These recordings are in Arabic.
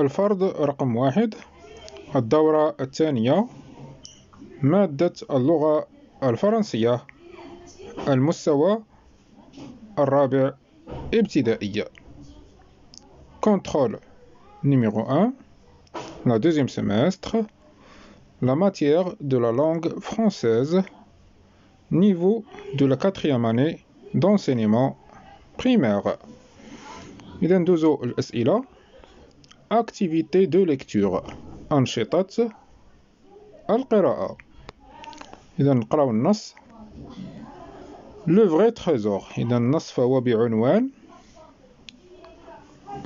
الفرض رقم واحد الدورة الثانية مادة اللغة الفرنسية المستوى الرابع ابتدائي كونترول نيميرو ان لا دوزيام سيمستر لا ماتيير دو لا لونغ فرونسيز نيفو دو لا كاتريام اني دونسينيمون بريمير إذا ندوزو الأسئلة Activité de lecture. أنشطة القراءة. اذا نقراو النص. لو فري تريزور. اذا النص فهو بعنوان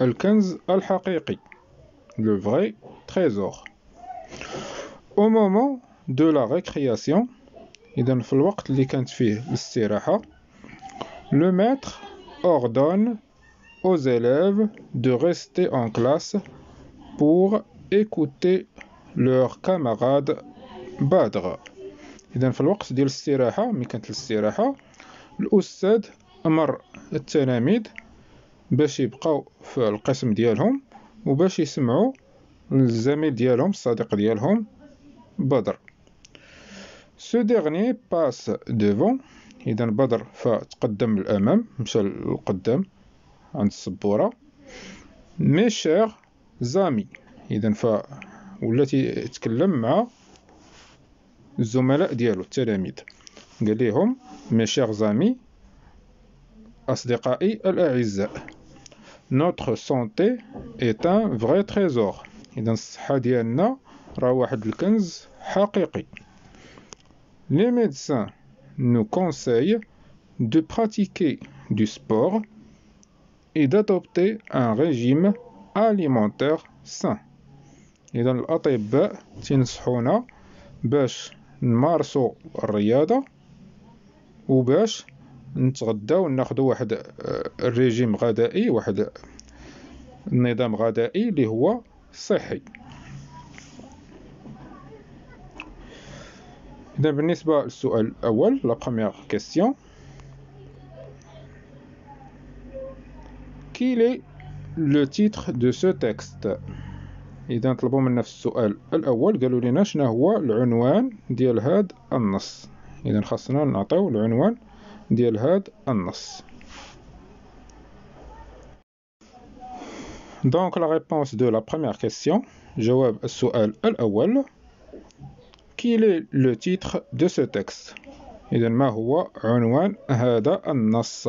الكنز الحقيقي. لو فري تريزور او مومون دو لا ريكرياسيون اذا في الوقت اللي كانت فيه الاستراحه لو ماتر اوردون aux élèves de rester en classe pour écouter leur camarade Badr. إذا في الوقت ديال الاستراحة ملي كانت الاستراحة الأستاذ أمر التلاميذ باش يبقاو في القسم ديالهم وباش يسمعوا الزميل ديالهم الصديق ديالهم بدر سو ديغني باس ديفون إذا بدر فتقدم للأمام مشى للقدام عند السبورة مي شير زامي اذا ف ولا تكلم مع الزملاء ديالو التلاميذ قال لهم مي شير زامي اصدقائي الاعزاء نوتخ سونتي إيت أن فغي تريزور اذا الصحه ديالنا راه واحد الكنز حقيقي لي ميديسان نو كونساي دو براتيكي دو سبور et d'adopter un régime alimentaire sain إذا الأطباء تنصحونا باش نمارسو الرياضة وباش نتغداو ناخدو واحد الريجيم آه، غذائي واحد نظام غذائي اللي هو صحي إذا بالنسبة للسؤال الأول لا بروميير كيسيون Quel est le titre de ce texte إذا طلبوا منا في السؤال الأول قالوا لنا شنو هو العنوان ديال هاد النص اذا خاصنا نعطيو العنوان ديال هاد النص Donc la réponse de la première question, جواب السؤال الاول Quel est le titre de ce texte اذا ما هو عنوان هذا النص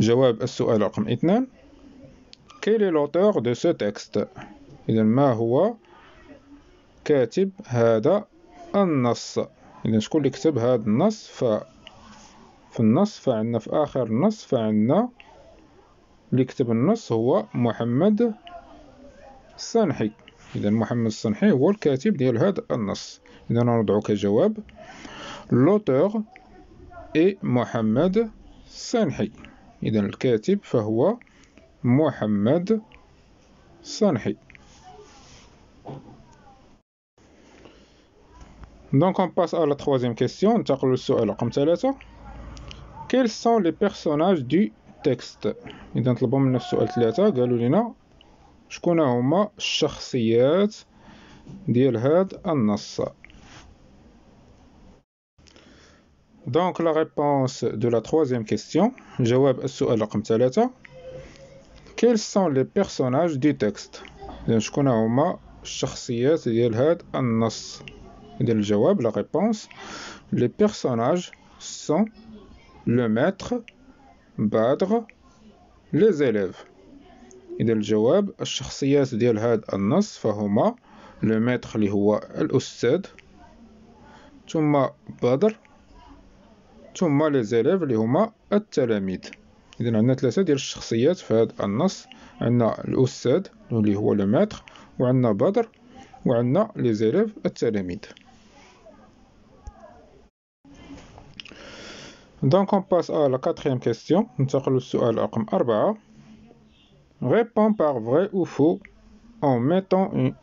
جواب السؤال رقم اثنان كيلي لوتور دو سو تكست إذا ما هو كاتب هذا النص إذا شكون اللي كتب هذا النص ف في النص فعنا في آخر النص فعنا اللي كتب النص هو محمد الصنحي إذا محمد الصنحي هو الكاتب ديال هذا النص إذا نوضعو كجواب لوتور إي محمد الصنحي إذا الكاتب فهو محمد صنحي دونك اون باس على ثوازيام كيستيون ننتقلوا للسؤال رقم ثلاثة كيل سون لي بيرسوناج دو تكست إذا طلبوا منا في السؤال ثلاثة قالوا لينا شكون هما الشخصيات ديال هذا النص Donc la réponse de la troisième question, جواب السؤال رقم ثلاثة. Quels sont les personnages du texte Donc شكون هما الشخصيات ديال هذا النص ديال الجواب la réponse les personnages sont le maître Badr les élèves إذا الجواب الشخصيات ديال هذا النص فهما le maître اللي هو الأستاذ ثم Badr ثم لي زيليف اللي هما التلاميذ اذا عندنا ثلاثه ديال الشخصيات في هذا النص عندنا الاستاذ اللي هو لو ماتر وعندنا بدر وعندنا لي زيليف التلاميذ دونك اون باس à لا quatrième question. ننتقل للسؤال رقم أربعة. Réponds par vrai او فو en ميتون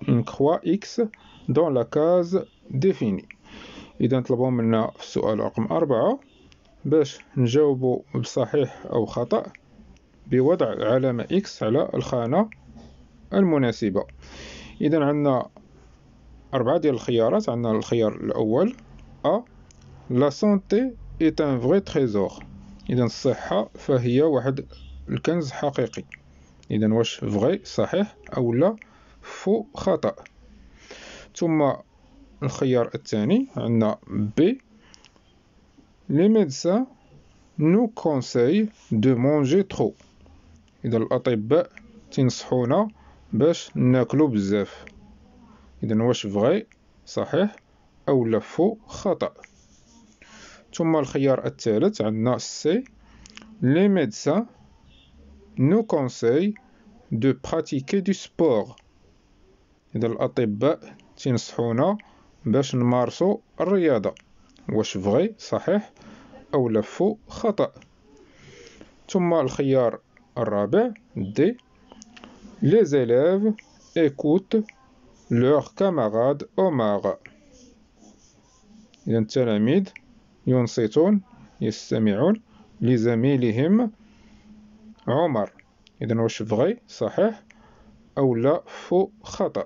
اون une اكس دون لا كاز ديفيني إذا طلبوا منا في السؤال رقم أربعة باش نجاوبوا بصحيح أو خطأ بوضع العلامة اكس على الخانة المناسبة إذا عندنا أربعة ديال الخيارات عندنا الخيار الأول أ لا سونتي ايت أن فغي تريزور إذا الصحة فهي واحد الكنز حقيقي إذا واش فغي صحيح أو لا فو خطأ ثم الخيار الثاني عندنا بي Les médecins nous conseillent de manger trop. إذا الأطباء تنصحونا باش ناكلو بزاف إذا واش فغي صحيح أو لفو خطأ ثم الخيار الثالث عندنا سي لي médecins نو كونساي دو pratiquer دو سبور إذا الأطباء تنصحونا باش نمارسو الرياضة واش فغي صحيح أو لفوا خطأ ثم الخيار الرابع دي Les élèves écoutent leurs camarades Omar إذا التلاميذ ينصتون يستمعون لزميلهم عمر إذا واش بغي صحيح أو لا فو خطأ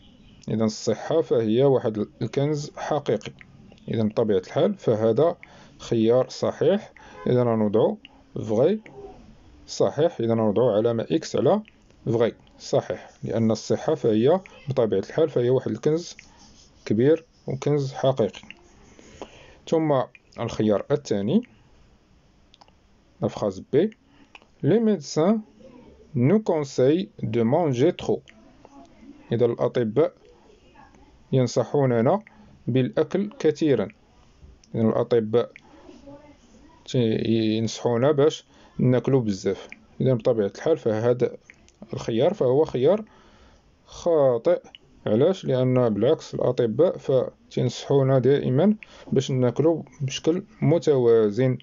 إذا الصحة فهي واحد الكنز حقيقي إذا بطبيعة الحال فهذا خيار صحيح إذا نوضعو فغي صحيح إذا نوضعو علامة إكس على فغي صحيح لأن الصحة فهي بطبيعة الحال فهي واحد الكنز كبير وكنز حقيقي ثم الخيار الثاني لافراز بي لي ميدسان نو كونساي دو مانجي ترو إذا الأطباء ينصحوننا بالأكل كثيرا يعني الأطباء ينصحونا باش ناكلو بزاف إذا بطبيعة الحال فهذا الخيار فهو خيار خاطئ علاش لأن بالعكس الأطباء فتنصحونا دائما باش ناكلو بشكل متوازن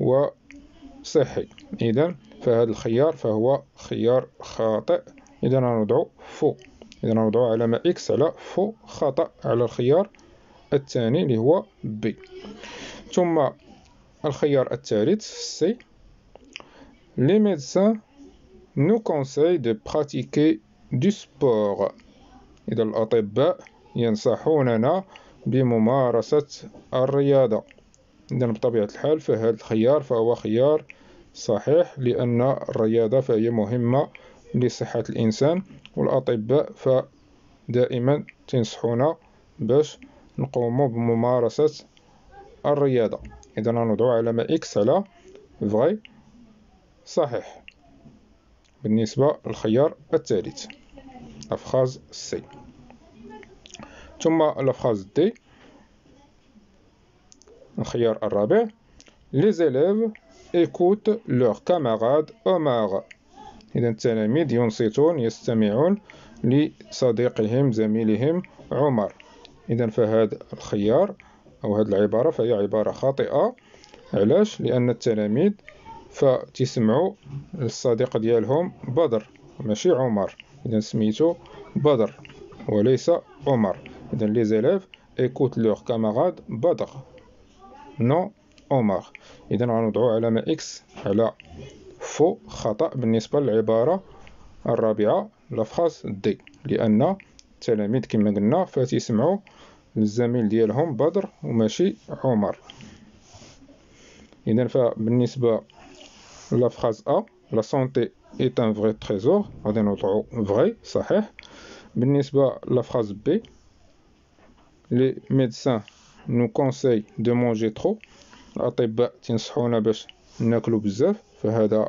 وصحي إذا فهذا الخيار فهو خيار خاطئ إذا نضع فوق إذا نوضع علامة إكس على فو خطأ على الخيار الثاني اللي هو بي ثم الخيار الثالث سي لي ميدسان نو كونساي دو براتيكي دو سبور إذا الأطباء ينصحوننا بممارسة الرياضة إذا بطبيعة الحال فهذا الخيار فهو خيار صحيح لأن الرياضة فهي مهمة لصحة الإنسان والأطباء فدائما تنصحونا باش نقوموا بممارسة الرياضة إذا نضعوا علامة إكس على فغي صحيح بالنسبة للخيار الثالث افخاز سي ثم الافخاز دي الخيار الرابع Les élèves écoutent leurs camarades homards إذا التلاميذ ينصتون يستمعون لصديقهم زميلهم عمر إذا فهذا الخيار أو هذه العبارة فهي عبارة خاطئة علاش لأن التلاميذ فتسمعوا الصديق ديالهم بدر ماشي عمر إذا سميتو بدر وليس عمر إذا لي زيلاف إيكوت لوغ كاماغاد بدر نو عمر إذا غنوضعو علامة إكس على فو خطأ بالنسبة للعبارة الرابعة لافخاز دي لأن التلاميذ كما قلنا يسمعوا الزميل ديالهم بدر وماشي عمر إذا فبالنسبة لافخاز أ لا سونتي إيت أن فغي تريزور غادي نوضعو فغي صحيح بالنسبة لافخاز بي لي ميدسان نو كونساي دو مونجي ترو الأطباء تنصحونا باش ناكلو بزاف فهذا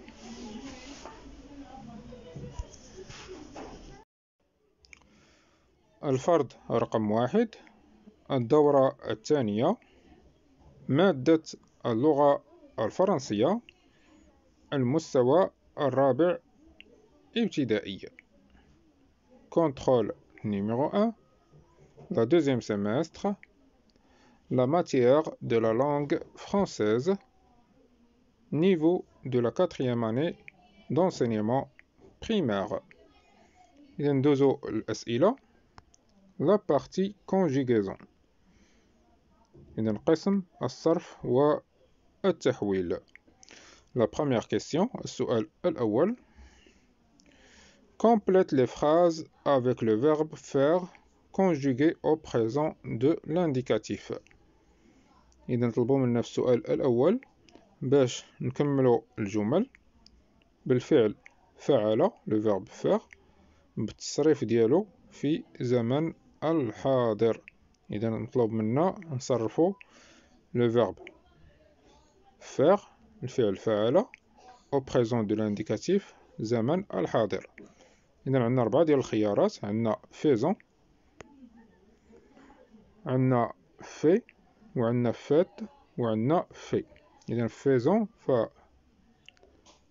Le Fard 1. La seconde course. La al de la langue française. Le Contrôle numéro 1. Le deuxième semestre. La matière de la langue française. Niveau de la quatrième année d'enseignement primaire la partie conjugaison. La première question, Complète les phrases avec le verbe faire conjugué au présent de l'indicatif. إذا نطلبوا منا le السؤال الأول باش نكملوا الجمل بالفعل فعل لو فيرب بالتصريف ديالو في زمن الحاضر اذا مطلوب منا نصرفو لو فيرب فير الفعل فعل او بريزون دو لانديكاتيف زمن الحاضر اذا عندنا اربعه ديال الخيارات عندنا فيزون عندنا في وعندنا فات وعندنا في اذا فيزون ف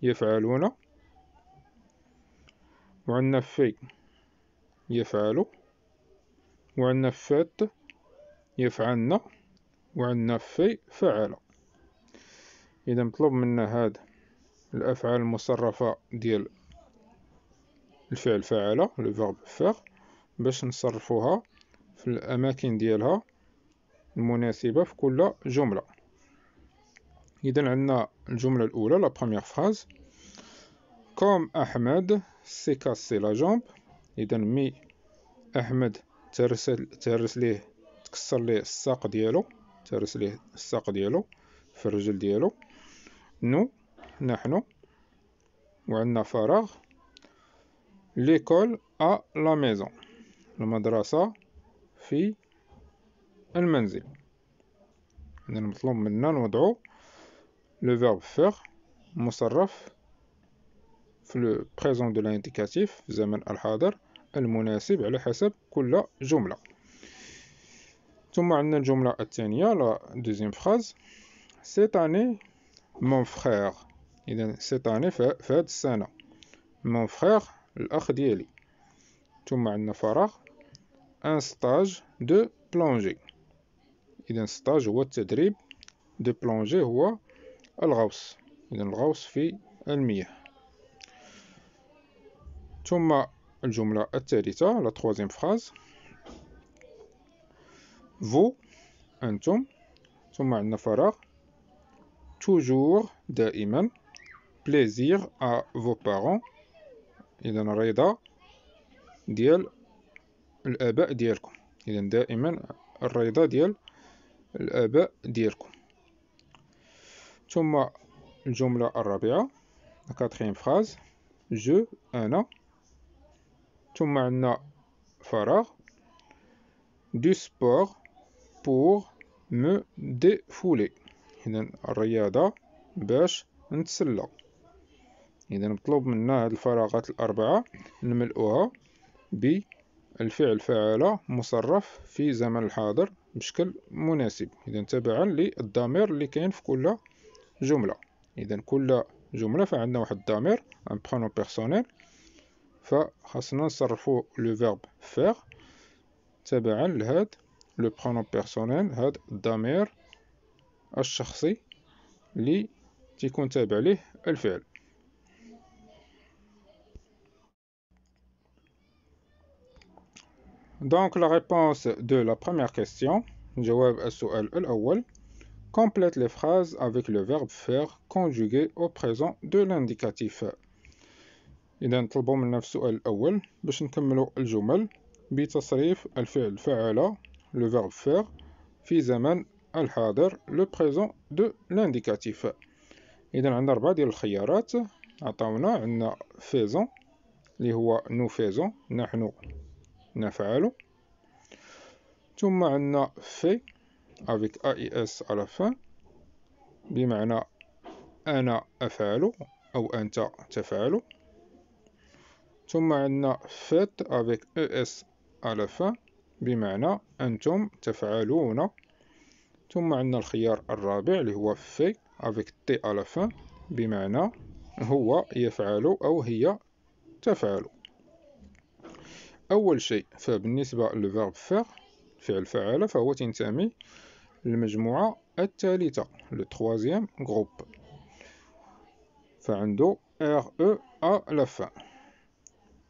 يفعلون وعندنا في يفعل وعندنا فات يفعلنا وعندنا في فعل اذا مطلوب منا هاد الافعال المصرفه ديال الفعل فعل لو فيرب فير باش نصرفوها في الاماكن ديالها المناسبه في كل جمله اذا عندنا الجمله الاولى لا بروميير فراز كوم احمد سي كاسي لا جامب اذا مي احمد ترس ترس ليه تكسر ليه الساق ديالو ترس ليه الساق ديالو في الرجل ديالو نو نحن وعندنا فراغ ليكول ا لا ميزون المدرسة في المنزل المطلوب منا نوضعو لو فيرب فيغ مصرف في لو بريزون دو لانديكاتيف في الزمن الحاضر المناسب على حسب كل جملة ثم عندنا الجملة الثانية لا دوزيام فراز سيت اني مون فخيغ إذا سيت اني في هاد السنة مون فخيغ الأخ ديالي ثم عندنا فراغ ان ستاج دو بلونجي إذا ستاج هو التدريب دو بلونجي هو الغوص إذا الغوص في المياه ثم الجملة الثالثة لا تخوازيم فراز فو أنتم ثم عندنا فراغ توجور دائما بليزير أ فو بارون إذا الرضا ديال الآباء ديالكم إذا دائما الرضا ديال الآباء ديالكم ثم الجملة الرابعة لا كاتريم فراز جو أنا ثم عندنا فراغ دو سبور بور مو ديفولي إذا الرياضة باش نتسلى إذا مطلوب منا هاد الفراغات الأربعة نملؤها بالفعل فعل مصرف في زمن الحاضر بشكل مناسب إذا تبعا للضمير اللي كاين في كل جملة إذا كل جملة فعندنا واحد الضمير ان برونو بيرسونيل فخاصنا نصرفو لو فيرب فير تبعا لهاد لو برونون بيرسونيل هاد الضمير الشخصي اللي تيكون تابع ليه الفعل Donc la réponse de la première question, جواب السؤال الأول, complète les phrases avec le verbe faire conjugué au présent de l'indicatif إذا نطلبوا منا في السؤال الأول باش نكملو الجمل بتصريف الفعل فعل لو فيرب فير في زمن الحاضر لو بريزون دو لانديكاتيف إذا عندنا ربعة ديال الخيارات عطاونا عندنا فيزون اللي هو نو فيزون نحن نفعل ثم عندنا في افيك اي اس على فان بمعنى انا افعل او انت تفعل ثم عندنا فات افيك او اس la fin بمعنى أنتم تفعلون ثم عندنا الخيار الرابع اللي هو في افيك تي à la بمعنى هو يفعل أو هي تفعل أول شيء فبالنسبة للفيرب فير فعل فعل فهو تنتمي للمجموعة الثالثة لو troisième groupe فعنده ار او ا لا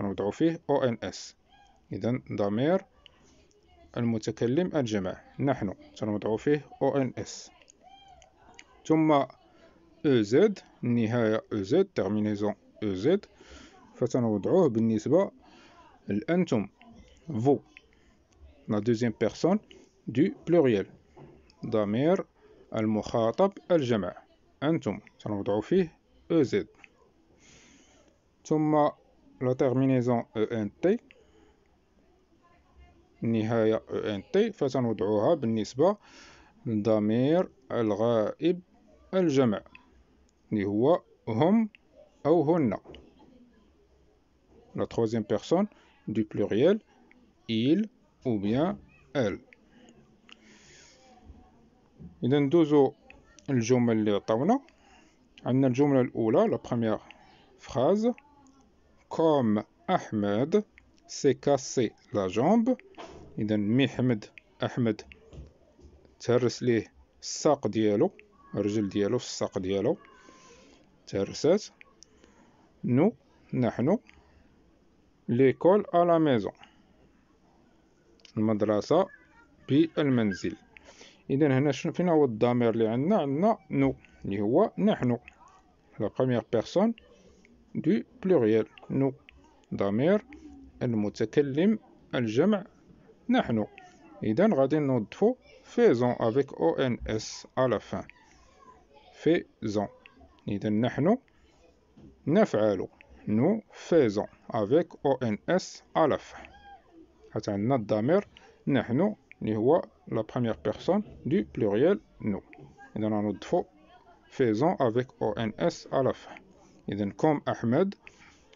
سنوضع فيه ONS إذا ضمير المتكلم الجمع نحن سنوضع فيه ONS ثم EZ النهاية EZ terminaison EZ فسنوضعوه بالنسبة لأنتم فو la deuxième personne du pluriel ضمير المخاطب الجمع أنتم سنوضع فيه EZ ثم la terminaison ENT نهاية ENT فسنوضعها بالنسبة لضمير الغائب الجمع اللي هو هم ou هن la troisième personne du pluriel il ou bien elle Il y الجمل اللي عطاونا عندنا الجملة الأولى la première phrase comme أحمد سي كاسي لا jambe إذا محمد أحمد تهرس ليه الساق ديالو الرجل ديالو في الساق ديالو تهرسات نو نحن ليكول ا لا ميزون المدرسة بالمنزل إذا هنا شنو فين هو الضمير اللي عندنا عندنا نو اللي هو نحن لا بروميير بيرسون دو بلوريال نو ضمير المتكلم الجمع نحن إذا غادي نوظفو faisons avec ONS à la fin faisons إذا نحن نفعل nous faisons avec ONS à la fin حتى عندنا الضمير نحن اللي هو la première personne du pluriel nous إذا غنوظفو faisons avec ONS à la fin إذا كوم أحمد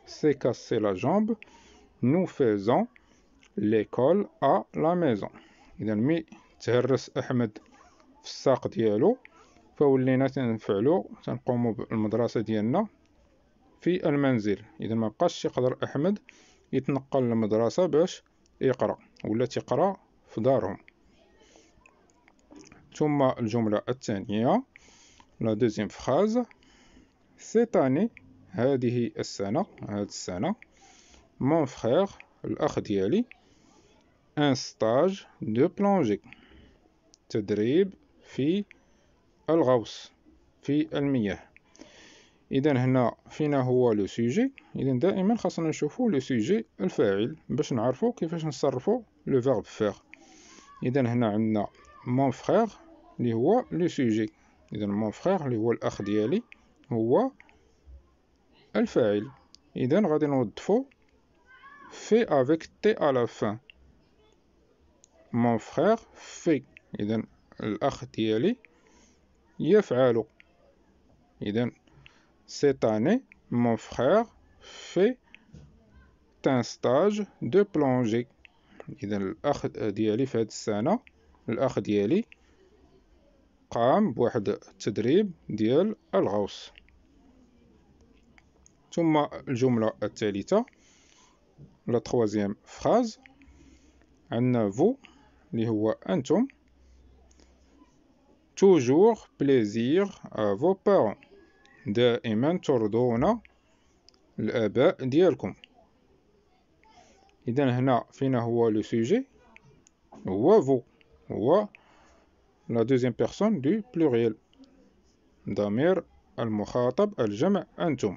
s'est cassé la jambe, nous faisons l'école à la maison اذا مي تهرس احمد في الساق ديالو فولينا تنفعلو تنقومو بالمدرسه ديالنا في المنزل اذا ما بقاش يقدر احمد يتنقل للمدرسه باش يقرا ولا تقرا في دارهم ثم الجمله الثانيه لا دوزيام فخاز cette année هذه السنة هاد السنة مون فخير الأخ ديالي ان ستاج دو بلونجي تدريب في الغوص في المياه اذا هنا فينا هو لو سوجي اذا دائما خاصنا نشوفو لو سوجي الفاعل باش نعرفو كيفاش نصرفو لو فيرب فيغ اذا هنا عندنا مون فخير اللي هو لو سوجي اذا مون فخير اللي هو الاخ ديالي هو الفاعل إذا غادي نوظفو في افيك تي à la مون mon في fait إذا الأخ ديالي يفعل إذا cette مون mon في تان ستاج دو بلونجي plongée إذا الأخ ديالي في هاد السنة الأخ ديالي قام بواحد التدريب ديال الغوص ثم الجملة الثالثة لا تخوازيام فراز عندنا فو اللي هو أنتم توجور بليزير أ فو بارون دائما ترضون الآباء ديالكم إذا هنا فينا هو لو سوجي هو فو هو لا دوزيام بيغسون دو بلوريال ضمير المخاطب الجمع أنتم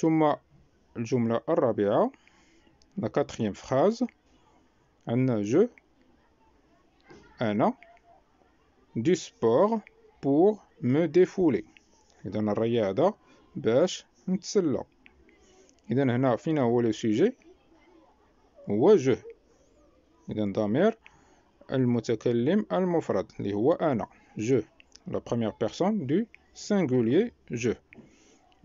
ثم الجملة la quatrième phrase jeu je an du sport pour me défouler إذا الرياضة باش نتسلى إذا هنا فينا هو لو سوجي هو je إذا ضمير المتكلم المفرد اللي هو je la première personne du singulier je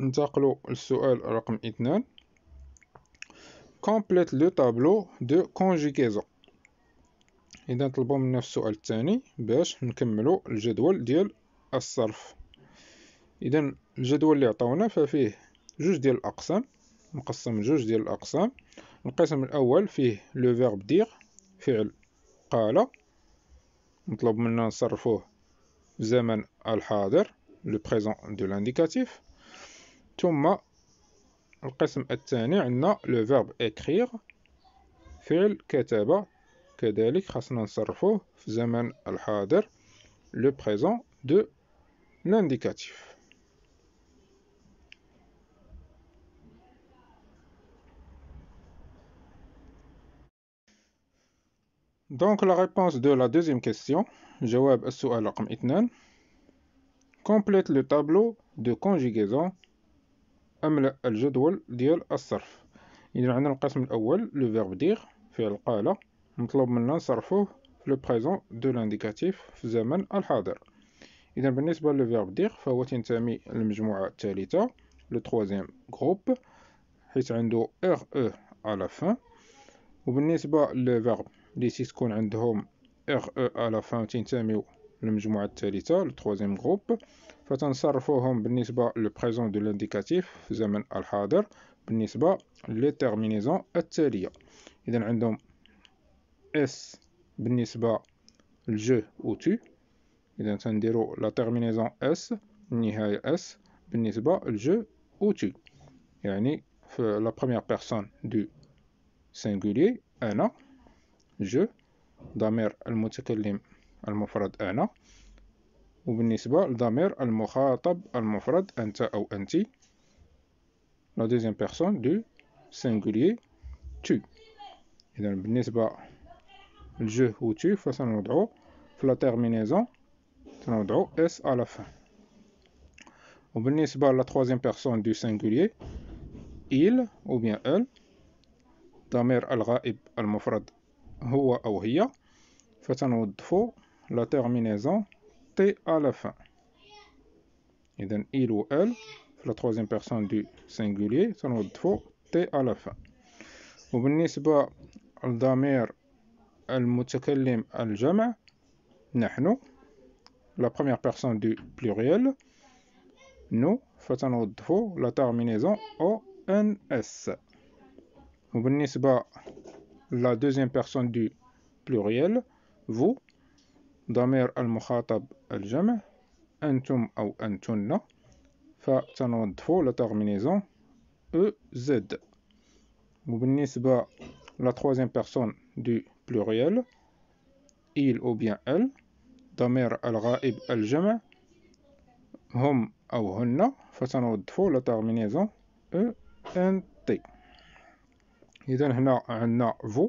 ننتقلوا للسؤال رقم اثنان كومبليت لو طابلو دو كونجيكيزون اذا نطلبوا من نفس السؤال الثاني باش نكملوا الجدول ديال الصرف اذا الجدول اللي عطاونا ففيه جوج ديال الاقسام مقسم جوج ديال الاقسام القسم الاول فيه لو فيرب دير فعل قال مطلوب منا نصرفوه في زمن الحاضر لو بريزون دو لانديكاتيف ثم القسم الثاني عندنا لو فيرب اكرير فعل كتابه كذلك خاصنا نصرفوه في زمن الحاضر لو بريزون دو لانديكاتيف Donc la réponse de la deuxième question, جواب السؤال رقم 2 complète le tableau de conjugaison أملأ الجدول ديال الصرف إذا عندنا القسم الأول لو فيرب دير فعل قال مطلوب منا نصرفوه في لو بريزون دو لانديكاتيف في الزمن الحاضر إذا بالنسبة لو فيرب دير فهو تنتمي للمجموعة الثالثة لو تخوازيام جروب حيت عنده ار او e على فان وبالنسبة لو فيرب لي تيكون عندهم ار او e على فان تنتميو للمجموعة الثالثة لو تخوازيام جروب peut un sarfohom benisba le présent de l'indicatif, faisons al-hader les terminaisons etc. Il a S le je ou tu. la terminaison S, le S le je ou tu. Il y a première personne du singulier, un je. Damir al mot de un je al لضمير al-mufrad enta ou enti. la deuxième personne du singulier tu et dans le bnisba je ou tu face à l'endro la terminaison l'endro s à la fin au bnisba la troisième personne du singulier il ou bien elle damer al ib al mufrad huwa ou hiya face à la terminaison à la fin. Et donc, il ou elle, la troisième personne du singulier, ça nous faut T à la fin. vous لضمير المتكلم الجمع nous, la première personne du pluriel nous faut la terminaison o n s pas la deuxième personne du pluriel vous ضمير المخاطب الجمع أنتم أو أنتن فتنوضفو لا تيرمينيزون او زد وبالنسبة لا troisième personne دو pluriel إيل أو bien إل ضمير الغائب الجمع هم أو هن فتنوضفو لا تيرمينيزون او ان تي إذا هنا عندنا فو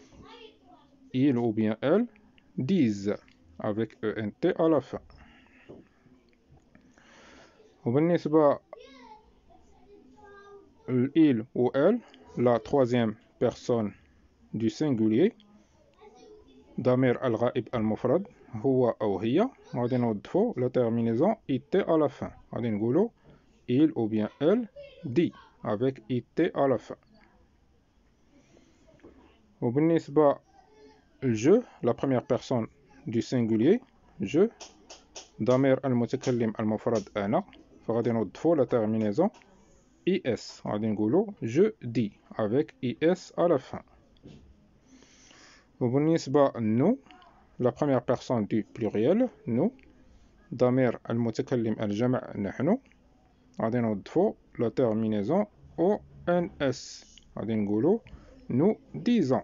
il ou bien elle disent avec ENT à la fin. il ou elle, la troisième personne du singulier al-rajib d'amir al المفرد هو mufrad هي غادي fois, la terminaison IT à la fin غادي il ou bien elle dit avec IT à la fin je, la première personne du singulier, je, damer al-mutakallim al-mufrad ana, notre fois la terminaison is, غادي je dis avec is à la fin. وبالنسبة nous, la première personne du pluriel, nous, damer al-mutakallim al-jama' نحن, fois la terminaison ons, nous disons.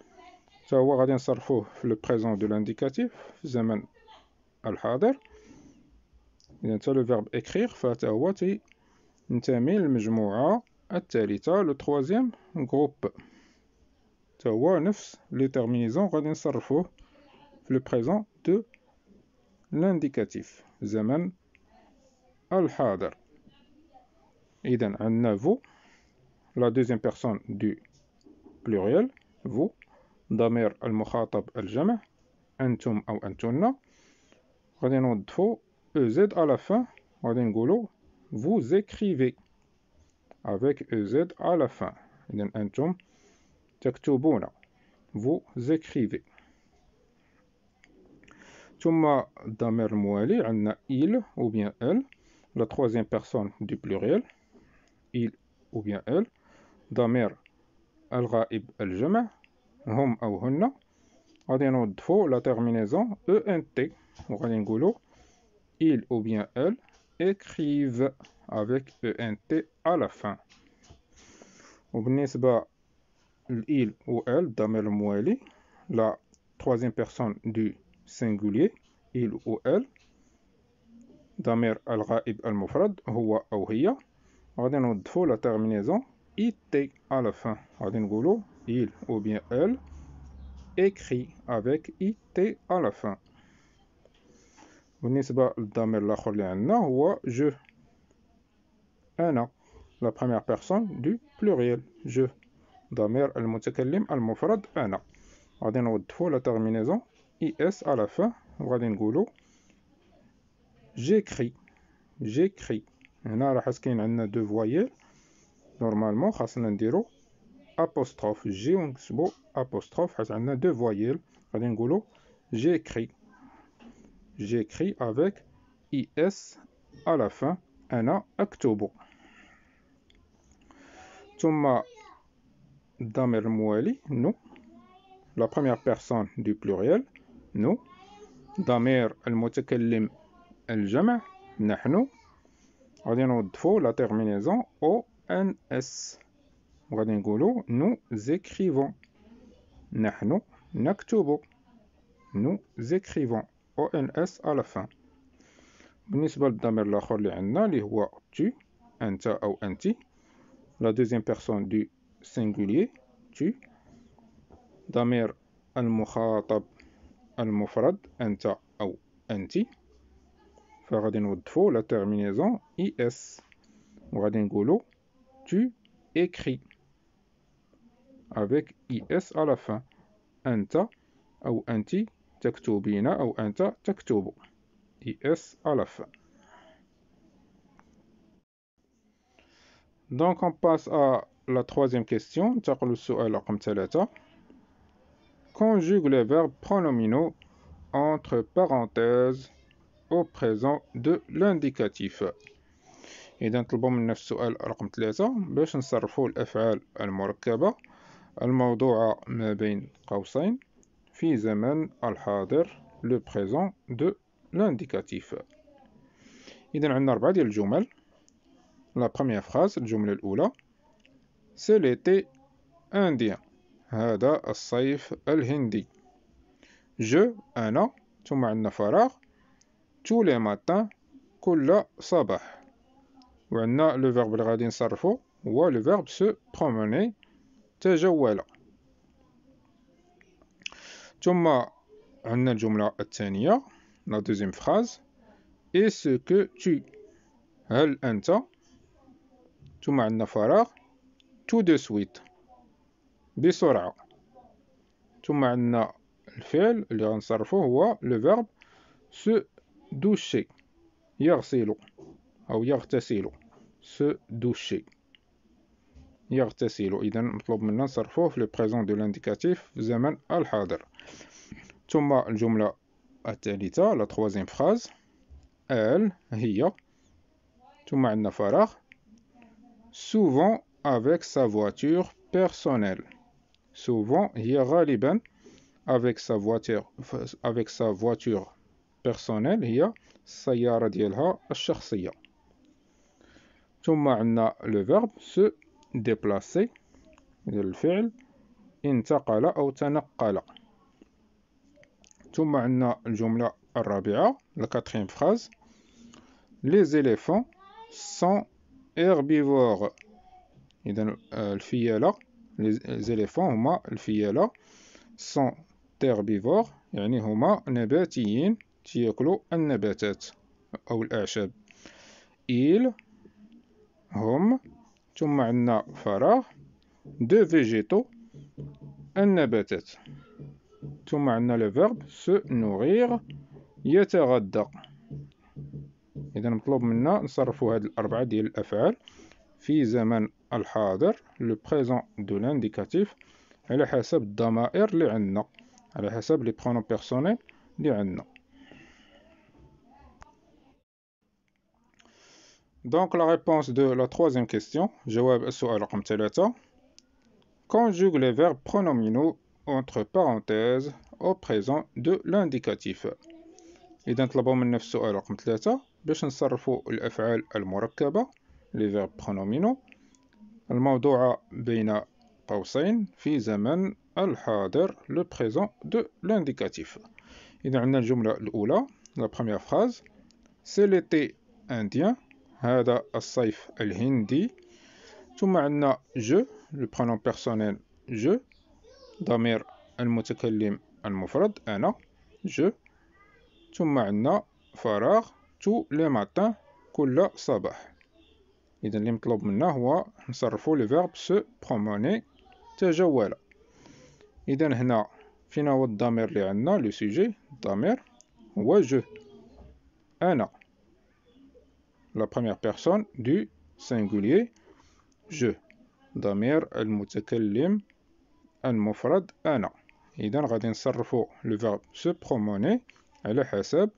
Toujours dans le présent de l'indicatif, zaman al-hader. Il entra le verbe écrire, fat-e-wati. Intermille mje-moua a-t-il le troisième groupe. Toujours neuf, le terminaison dans le présent de l'indicatif, zaman al-hader. Il donne un vous, la deuxième personne du pluriel, vous al duمخاطbe le Jume, vous ou vous nous, on y met un Z à la fin, on dit vous écrivez avec un e Z à la fin. Vous, tu es bon Vous écrivez. Tu m'as demandé à il ou bien elle, la troisième personne du pluriel, il ou bien elle, damer al raie le Jume. هم أو هن غادي نوضفو لا تيرمينيزون او ان تي وغادي نقولو il ou bien elle écrive avec ENT à la fin. Ou bnisba il ou elle, damel moueli, la troisième personne du singulier, il ou elle, damer al rahib al-mufrad, huwa ou hiya, radin la terminaison IT à la fin. Radin goulou, il ou bien elle, écrit avec it à la fin. Je. Un an. La première personne du pluriel. Je. Damer al nom. al mufrad ana. Gadin fois la terminaison is à la fin. Gadin goulou. J'écris. J'écris. qu'il y a deux voyelles. Normalement, khasna ndirou apostrophe. J'ai un apostrophe. On deux voyelles. J'ai écrit. j'écris j'écris avec IS à la fin. Un an octobre. Thomas Damer Mouali, nous. La première personne du pluriel, nous. Damer el elle jamais. Jama, nous. On a la terminaison s nous écrivons. Nous écrivons. O-N-S à la fin. Nous damer la que nous avons tu, tu ou avons La deuxième personne du singulier, tu. nous al dit que la terminaison is avec IS à la fin. Anta ou anti taktoubina ou anta taktoubo. IS à la fin. Donc on passe à la troisième question. Conjugue les verbes pronominaux entre parenthèses au présent de l'indicatif. Et إذا نطلبوا منا السؤال رقم ثلاثة باش نصرفوا الأفعال المركبة الموضوع ما بين قوسين في زمن الحاضر لو بريزون دو لانديكاتيف إذا عندنا أربعة ديال الجمل لا بروميير فراز الجملة الأولى سي ليتي أنديان هذا الصيف الهندي جو أنا ثم عندنا فراغ تو لي ماتان كل صباح وعندنا لو فيرب اللي غادي نصرفو هو لو فيرب سو بروموني تجول ثم عندنا الجملة الثانية لا دوزيام فراز اي سو كو تو هل أنت ثم عندنا فراغ تو دو سويت بسرعة ثم عندنا الفعل اللي غنصرفو هو لو فيرب سو دوشي يغسل أو يغتسل سو دوشي يغتسل إذا مطلوب منا نصرفوه في لو دو لانديكاتيف زمن الحاضر ثم elle هي ثم عندنا souvent avec sa voiture personnelle souvent هي غالبا avec sa voiture avec sa voiture personnelle هي السيارة ديالها le verbe se ديبلاسي ديال الفعل انتقل أو تنقل ثم عندنا الجملة الرابعة لا كاتريم فراز لي زيليفون سون اربيفور إذا الفيالة لي زيليفون هما الفيالة سون تيربيفور يعني هما نباتيين تياكلو النباتات أو الأعشاب ايل هم ثم عندنا فراغ دو فيجيتو النباتات ثم عندنا لو فيرب سو نوغيغ يتغدى اذا مطلوب منا نصرفوا هاد الاربعه ديال الافعال في زمن الحاضر لو بريزون دو لانديكاتيف على حسب الضمائر اللي عندنا على حسب لي برونو بيرسونيل اللي عندنا Donc la réponse de la troisième question, جواب السؤال رقم conjugue les verbes pronominaux entre parenthèses au présent de l'indicatif. les verbes pronominaux بين قوسين le présent de l'indicatif. la première phrase c'est l'été indien هذا الصيف الهندي ثم عندنا جو لو برونون بيرسونيل جو ضمير المتكلم المفرد انا جو ثم عندنا فراغ تو لي ماتان كل صباح اذا اللي مطلوب منا هو نصرفو لو فيرب سو بروموني تجول اذا هنا فينا هو الضمير اللي عندنا لو سوجي الضمير هو جو انا la première personne du singulier je. Damir al-mutakallim al-mufrad ana. Idan Radin Sarfo le verbe se promener ala hasab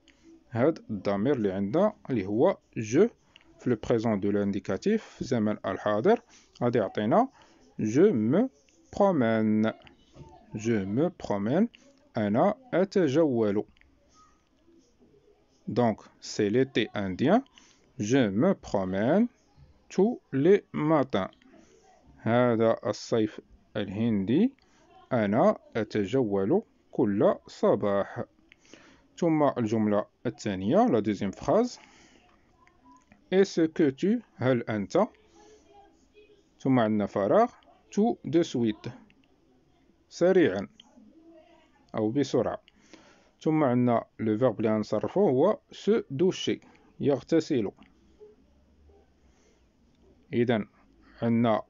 had damir li inda li je le présent de l'indicatif zaman al-hadir gadi je me promène. Je me promène ana atajawwalu. Donc, c'est l'été indien. Je me promène tous les matins. هذا الصيف الهندي أنا أتجول كل صباح ثم الجملة الثانية la deuxième phrase Est-ce que tu هل أنت ثم عندنا فراغ tout de suite سريعا أو بسرعة ثم عندنا لو فيرب اللي غنصرفو هو se doucher يغتسل اذا عندنا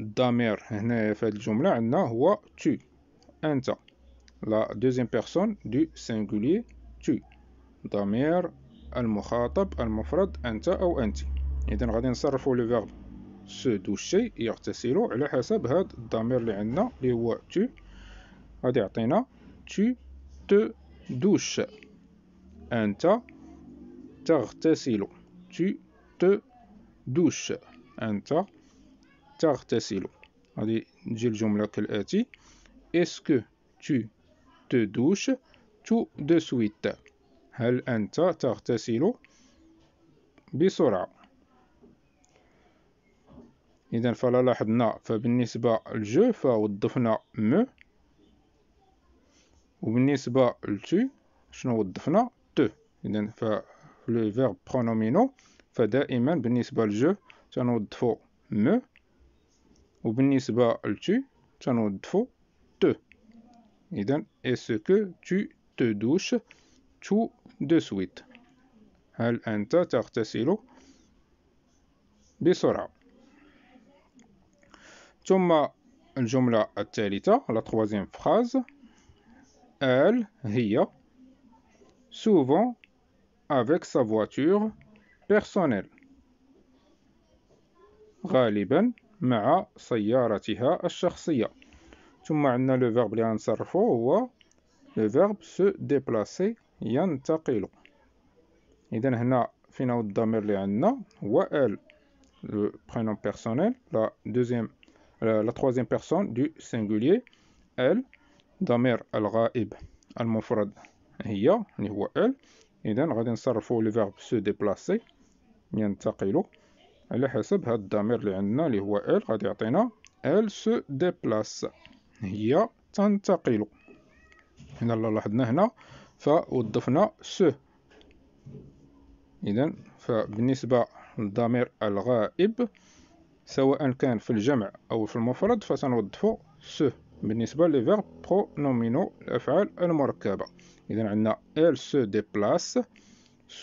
الضمير هنا في هذه الجمله عندنا هو تو انت لا دوزيام بيرسون دو سينغولي تو ضمير المخاطب المفرد انت او انت اذا غادي نصرفوا لو فيرب سو دوشي شي على حسب هذا الضمير اللي عندنا اللي هو تو غادي يعطينا تو تو دوش انت تغتسل تو تو دوش أنت تغتسل غادي نجي الجملة كالآتي اسكو تو تو دوش تو دو سويت هل أنت تغتسل بسرعة إذا فلا لاحظنا فبالنسبة لجو فوضفنا م وبالنسبة لتو شنو وضفنا تو إذا فلو فيرب برونومينو فدائما بالنسبة لجو nous me ou al-tu, chanoud te. donc est ce que tu te douches tout de suite. Elle entra, t'artesilo, bisora. Thomas, la troisième phrase, elle ria, souvent avec sa voiture personnelle. غالبا مع سيارتها الشخصية ثم عندنا لو فيرب لي غنصرفو هو لو فيرب سو ديبلاسي ينتقل إذا هنا فين هو الضمير اللي عندنا هو ال لو prénom personnel, la deuxième, la, la, troisième personne du singulier, ضمير الغائب المفرد هي اللي هو ال إذا غادي نصرفو لو verbe سو ديبلاسي ينتقل على حسب هاد الضمير اللي عندنا اللي هو ال غادي يعطينا ال سو ديبلاس هي تنتقل هنا لاحظنا هنا فوظفنا سو اذا فبالنسبه للضمير الغائب سواء كان في الجمع او في المفرد فسنوظفو سو بالنسبه لي فيرب برونومينو الافعال المركبه اذا عندنا ال سو ديبلاس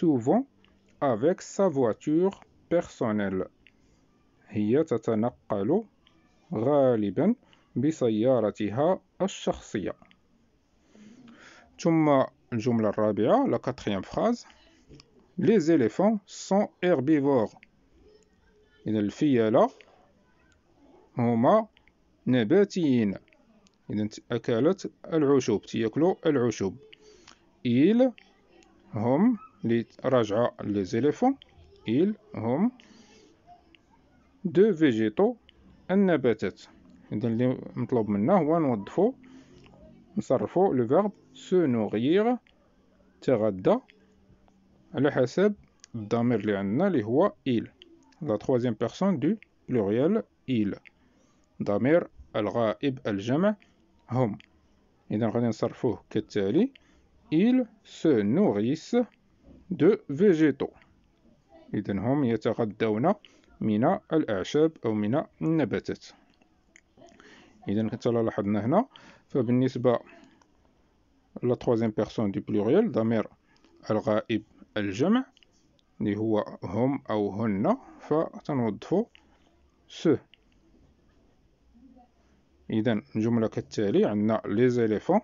souvent avec sa voiture بيرسونيل هي تتنقل غالبا بسيارتها الشخصية ثم الجملة الرابعة لا كاتريام فراز لي زيليفون سون هيربيفور إذا الفيلة هما نباتيين إذا أكلت العشوب تياكلوا العشوب إيل هم لي راجعة لي زيليفون ils هم دو فيجيتو النباتات اذا اللي مطلوب منا هو نوظفو نصرفو لو فيرب se nourrir. تغدى على حسب الضمير اللي عندنا اللي هو il la troisième personne du pluriel il ضمير الغائب الجمع هم اذا غادي نصرفوه كالتالي Il se nourrissent de végétaux إذا هم يتغذون من الأعشاب أو من النباتات إذا حتى لاحظنا هنا فبالنسبة لا troisième بيغسون du بلوغيال ضمير الغائب الجمع اللي هو هم أو هن فتنوضفو سو إذا الجملة كالتالي عندنا لي زيليفون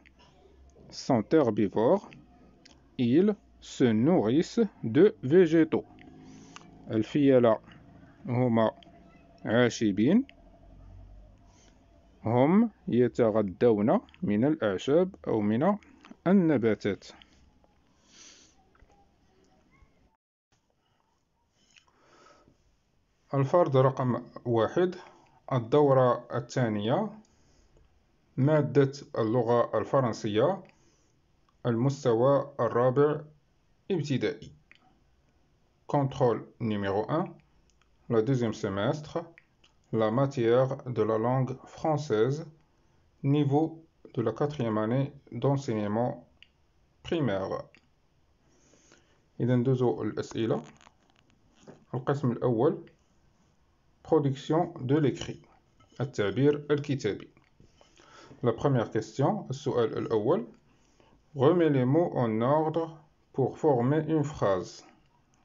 سون herbivores إيل سو نوغيس دو فيجيتو الفيلة هما عاشبين هم يتغدون من الأعشاب أو من النباتات الفرض رقم واحد الدورة الثانية مادة اللغة الفرنسية المستوى الرابع ابتدائي Contrôle numéro 1. Le deuxième semestre. La matière de la langue française. Niveau de la quatrième année d'enseignement primaire. إذا là. Le الأول production de l'écrit La première question السؤال الأول Remets les mots en ordre pour former une phrase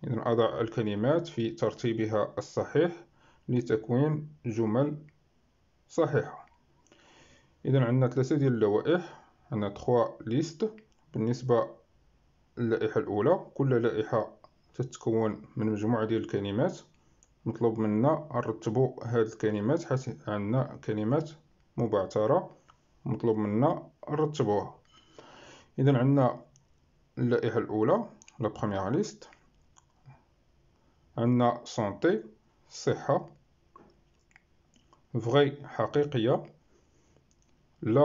إذا أضع الكلمات في ترتيبها الصحيح لتكوين جمل صحيحة إذا عندنا ثلاثة ديال اللوائح عندنا تخوا ليست بالنسبة للائحة الأولى كل لائحة تتكون من مجموعة ديال الكلمات مطلوب منا نرتبو هاد الكلمات حيت عندنا كلمات مبعثرة مطلوب منا نرتبوها إذا عندنا اللائحة الأولى لا بخومييغ ليست Anna senti Seha vraie hqiqiya la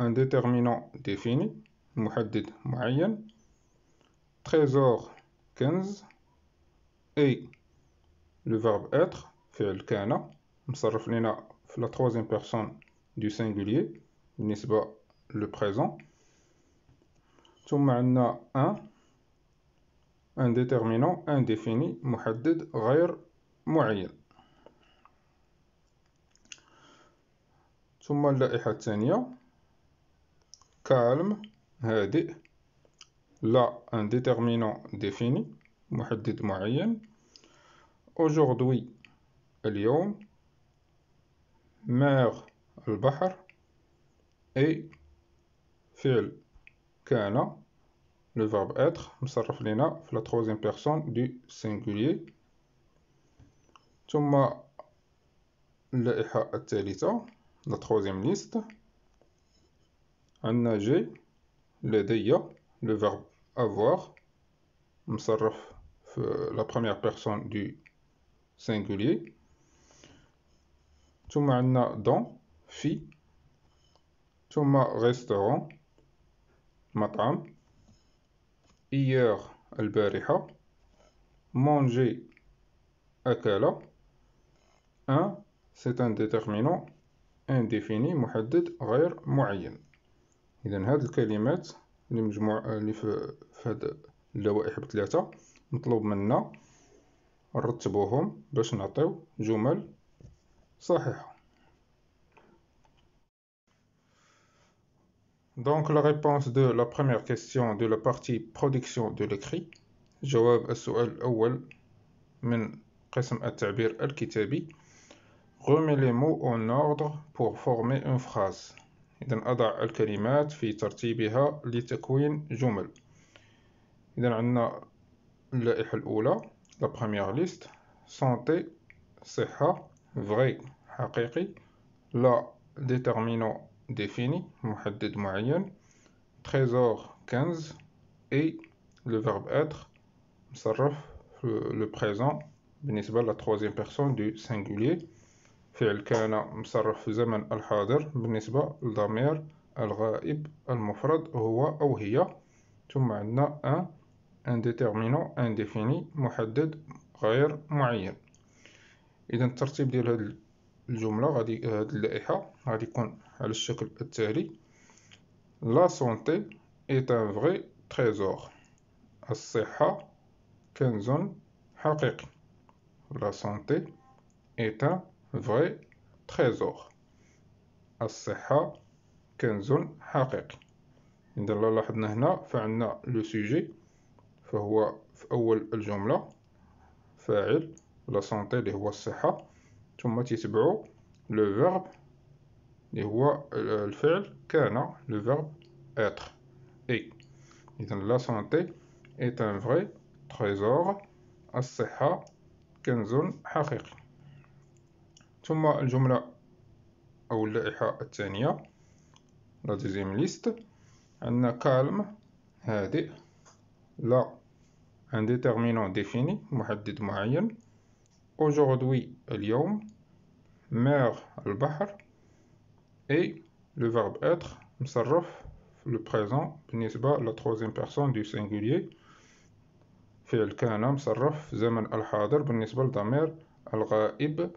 un determinant defini moudad moayyan 15 et le verbe Être kel kana msarf lina la 3 personne du singulier nisba le present thumma anna un ان ديتيرمينون انديفيني محدد غير معين ثم اللائحة الثانية كالم هادئ لا ان ديتيرمينون ديفيني محدد معين aujourd'hui اليوم mer البحر اي فعل كان Le verbe être, Ms. Raffleina, la troisième personne du singulier. Thomas le ha la troisième liste. Anna G, le déyo. Le verbe avoir, Ms. Euh, la première personne du singulier. Thomas Anna don, fi. Thomas restaurant, matam. hier البارحة manger أكل un c'est un déterminant indéfini محدد غير معين إذا هاد الكلمات اللي مجموع اللي في هاد اللوائح بثلاثة مطلوب منا نرتبوهم باش نعطيو جمل صحيحة Donc la réponse de la première question de la partie production de l'écrit جواب السؤال الأول من قسم التعبير الكتابي Remets les mots en ordre pour former une phrase إذا أضع الكلمات في ترتيبها لتكوين جمل إذا عندنا اللائحة الأولى la première liste santé صحة vrai حقيقي la déterminant défini محدد معين trésor 15 et le verbe être مصرف le présent بالنسبة للتروازيام بيرسون دو سينغوليي فعل كان مصرف في زمن الحاضر بالنسبة لضمير الغائب المفرد هو أو هي ثم عندنا ان انديتيرمينو انديفيني محدد غير معين إذا الترتيب ديال هاد الجملة غادي هاد اللائحة غادي يكون على الشكل التالي لا سونتي اي ان فغي تريزور الصحة كنز حقيقي لا سونتي اي ان فري تريزور الصحة كنز حقيقي إذا لاحظنا هنا فعندنا لو سوجي فهو في أول الجملة فاعل لا سونتي اللي هو الصحة ثم تتبعو لو فيرب اللي هو الفعل كان لو فيرب être اي اذا لا سونتي est un vrai trésor الصحة كنز حقيقي ثم الجملة أو اللائحة الثانية لا دوزيام ليست عندنا كالم هادئ لا ان ديتيرمينون ديفيني محدد معين aujourd'hui اليوم مير البحر et le verbe être مصرف le présent بالنسبة للتخوزين بيرسون دو سينجوليي فعل كان مصرف في زمن الحاضر بالنسبة لضمير الغائب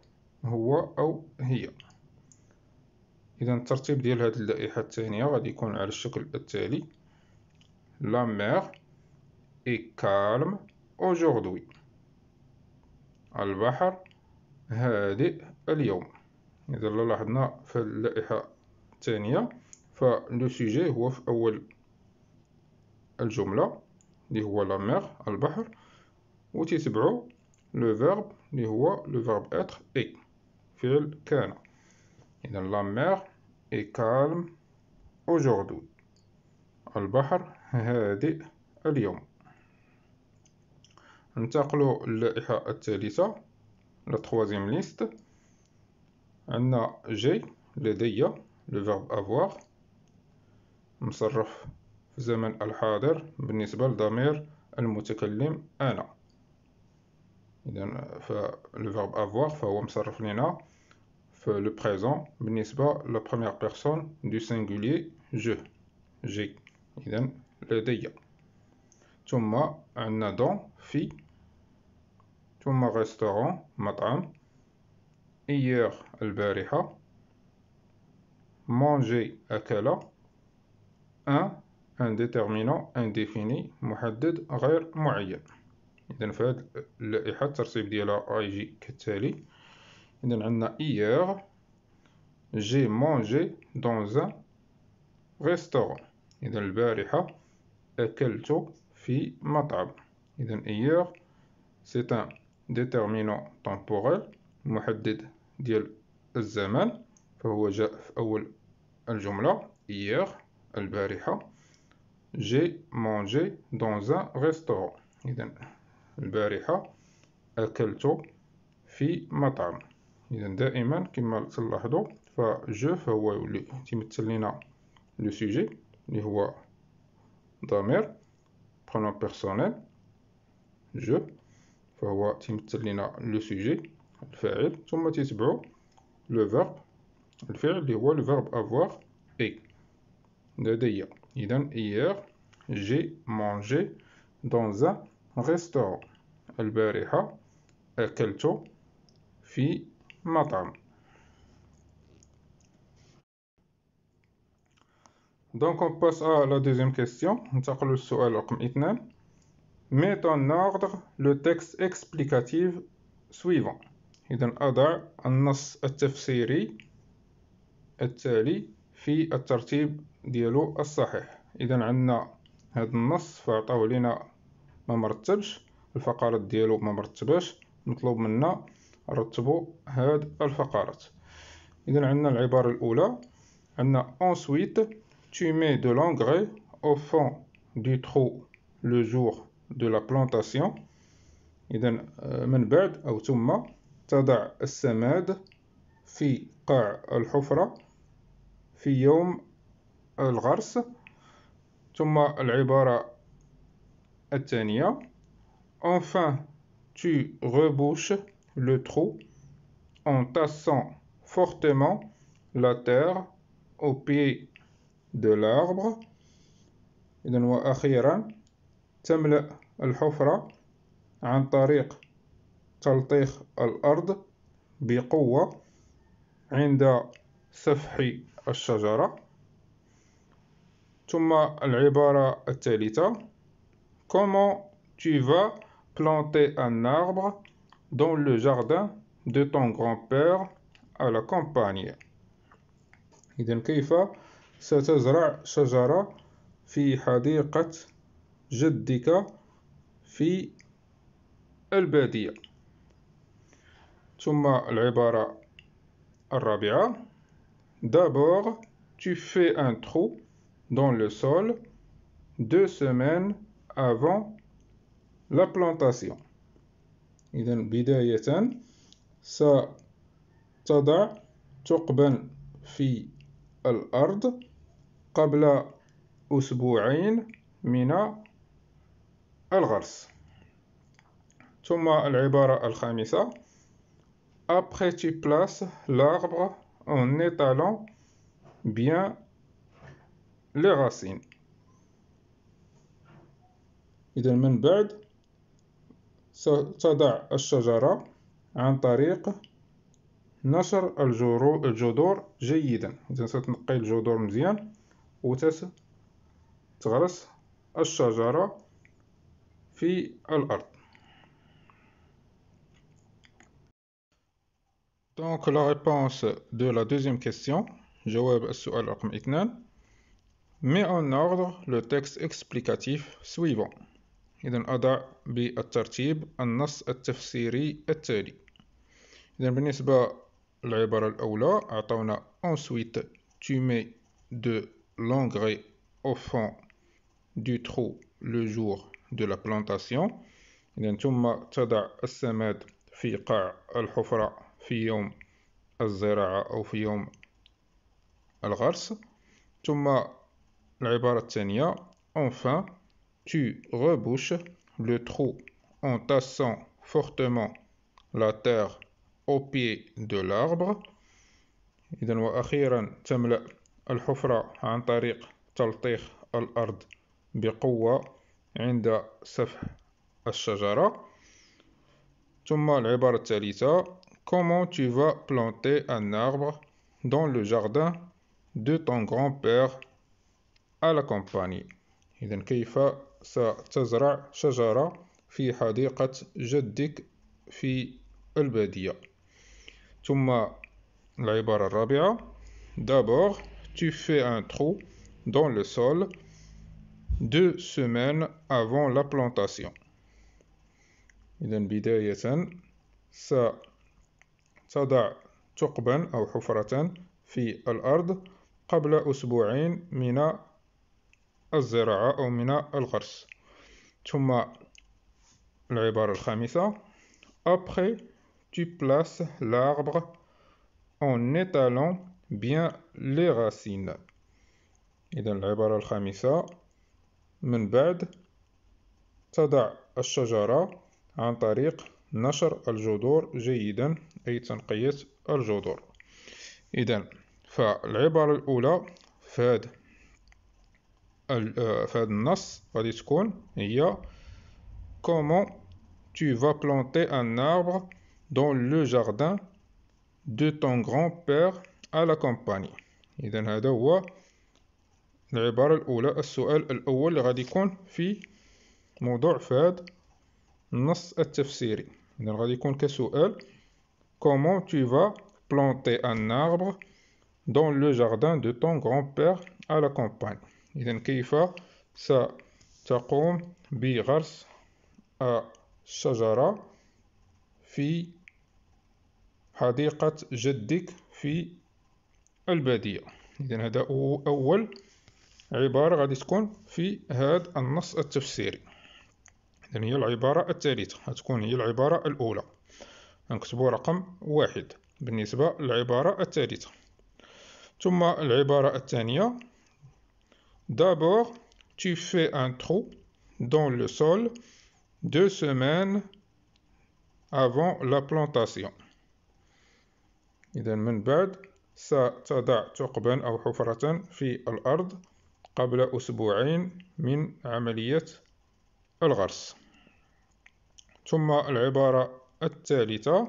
هو أو هي إذا الترتيب ديال هذه اللائحة الثانية غادي يكون على الشكل التالي لا مير اي كالم aujourd'hui البحر هادئ اليوم إذا لاحظنا في اللائحة الثانية فلو سوجي هو في أول الجملة اللي هو لا مير البحر و تيتبعو لو فيرب اللي هو لو فيرب اتر اي فعل كان إذا لا مير اي كالم اوجوردو البحر هادئ اليوم ننتقلوا للائحة الثالثة لا تخوازيم ليست عندنا جي لدي لو الفيرب افواغ مصرف في الزمن الحاضر بالنسبة لضمير المتكلم أنا إذا فالفيرب افواغ فهو مصرف لنا في لو بريزون بالنسبة لا بروميير بيرسون دو سينغولي جو جي إذا لدي ثم عندنا دون في ثم ريستورون مطعم hier البارحة manger أكل ان un déterminant indéfini محدد غير معين إذا في هاد اللائحة الترتيب ديالها يجي كالتالي إذا عندنا hier j'ai mangé dans un restaurant إذا البارحة أكلت في مطعم إذا hier c'est un déterminant temporel محدد ديال الزمان فهو جاء في أول الجملة hier البارحة j'ai mangé dans un restaurant إذا البارحة أكلت في مطعم إذا دائما كما تلاحظوا جو فهو يولي تيمثل لنا لو سوجي اللي هو ضمير برونون بيرسونيل جو فهو تيمثل لنا لو سوجي Le verbe avoir est de الفعل hier j'ai mangé dans un restaurant Donc on passe à la deuxième question. met en ordre le texte explicatif suivant. إذا أضع النص التفسيري التالي في الترتيب ديالو الصحيح إذا عندنا هذا النص فعطاه لنا ما مرتبش الفقرات ديالو ما مرتبش مطلوب منا رتبوا هاد الفقرات إذا عندنا العبارة الأولى عندنا ensuite tu mets de l'engrais au fond du trou le jour de la plantation إذا آه، من بعد أو ثم تضع السماد في قاع الحفرة في يوم الغرس ثم العبارة الثانية Enfin, tu rebouches le trou en tassant fortement la terre au pied de l'arbre. إذن وأخيرا تملأ الحفرة عن طريق تلطيخ الأرض بقوة عند سفح الشجرة ثم العبارة الثالثة Comment tu vas planter un arbre dans le jardin de ton grand-père à la campagne إذن كيف ستزرع شجرة في حديقة جدك في البادية Chumma Laibara Arabia. D'abord tu fais un trou dans le sol deux semaines avant la plantation. Sa Tada Chokben Fi Al Ard Kabla Usbuain Mina Al-Gars Tumma Laibar Al-Khamisa. Après, tu places l'arbre en étalant bien les racines. إذا من بعد ستضع الشجرة عن طريق نشر الجذور جيدا إذا ستنقي الجذور مزيان وتغرس الشجرة في الأرض Donc la réponse de la deuxième question, جواب السؤال رقم met en ordre le texte explicatif suivant. إذا بالترتيب النص التفسيري التالي. ensuite tu mets de l'engrais au fond du trou le jour de la plantation. ثم تضع السماد في قاع في يوم الزراعة أو في يوم الغرس ثم العبارة الثانية enfin tu rebouches le trou en tassant fortement la terre au pied de l'arbre إذا وأخيرا تملأ الحفرة عن طريق تلطيخ الأرض بقوة عند سفح الشجرة ثم العبارة الثالثة comment tu vas planter un arbre dans le jardin de ton grand-père à la campagne إذن كيف ستزرع شجرة في حديقة جدك في البادية ثم العبارة الرابعة D'abord, tu fais un trou dans le sol deux semaines avant la plantation. إذا بداية س تضع ثقبا أو حفرة في الأرض قبل أسبوعين من الزراعة أو من الغرس ثم العبارة الخامسة Après, tu places l'arbre en étalant bien les racines. إذا العبارة الخامسة من بعد تضع الشجرة عن طريق نشر الجذور جيدا أي تنقية الجذور إذا فالعبارة الأولى فاد آه، فهاد النص غادي تكون هي كومون tu vas planter un arbre dans le jardin de ton grand-père à la campagne إذا هذا هو العبارة الأولى السؤال الأول اللي غادي يكون في موضوع فهاد النص التفسيري هنا غادي يكون كسؤال كومون tu vas planter un arbre dans le jardin de ton grand-père à la campagne إذن كيف ستقوم بغرس الشجرة في حديقة جدك في البادية إذن هذا أول عبارة غادي تكون في هذا النص التفسيري إذن هي العبارة الثالثة هتكون هي العبارة الأولى نكتبو رقم واحد بالنسبة للعبارة الثالثة ثم العبارة الثانية دابور tu fais un trou dans le sol deux semaines avant la plantation. إذا من بعد ستضع ثقبا أو حفرة في الأرض قبل أسبوعين من عملية الغرس ثم العبارة الثالثة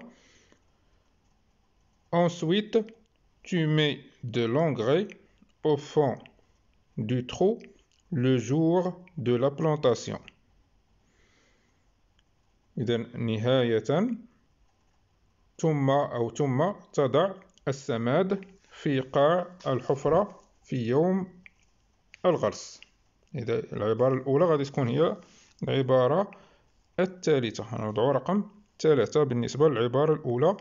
Ensuite, tu mets de l'engrais au fond du trou le jour de la plantation. إذا نهاية ثم أو ثم تضع السماد في قاع الحفرة في يوم الغرس إذا العبارة الأولى غادي تكون هي العبارة الثالثة هنوضعو رقم ثلاثة بالنسبة للعبارة الأولى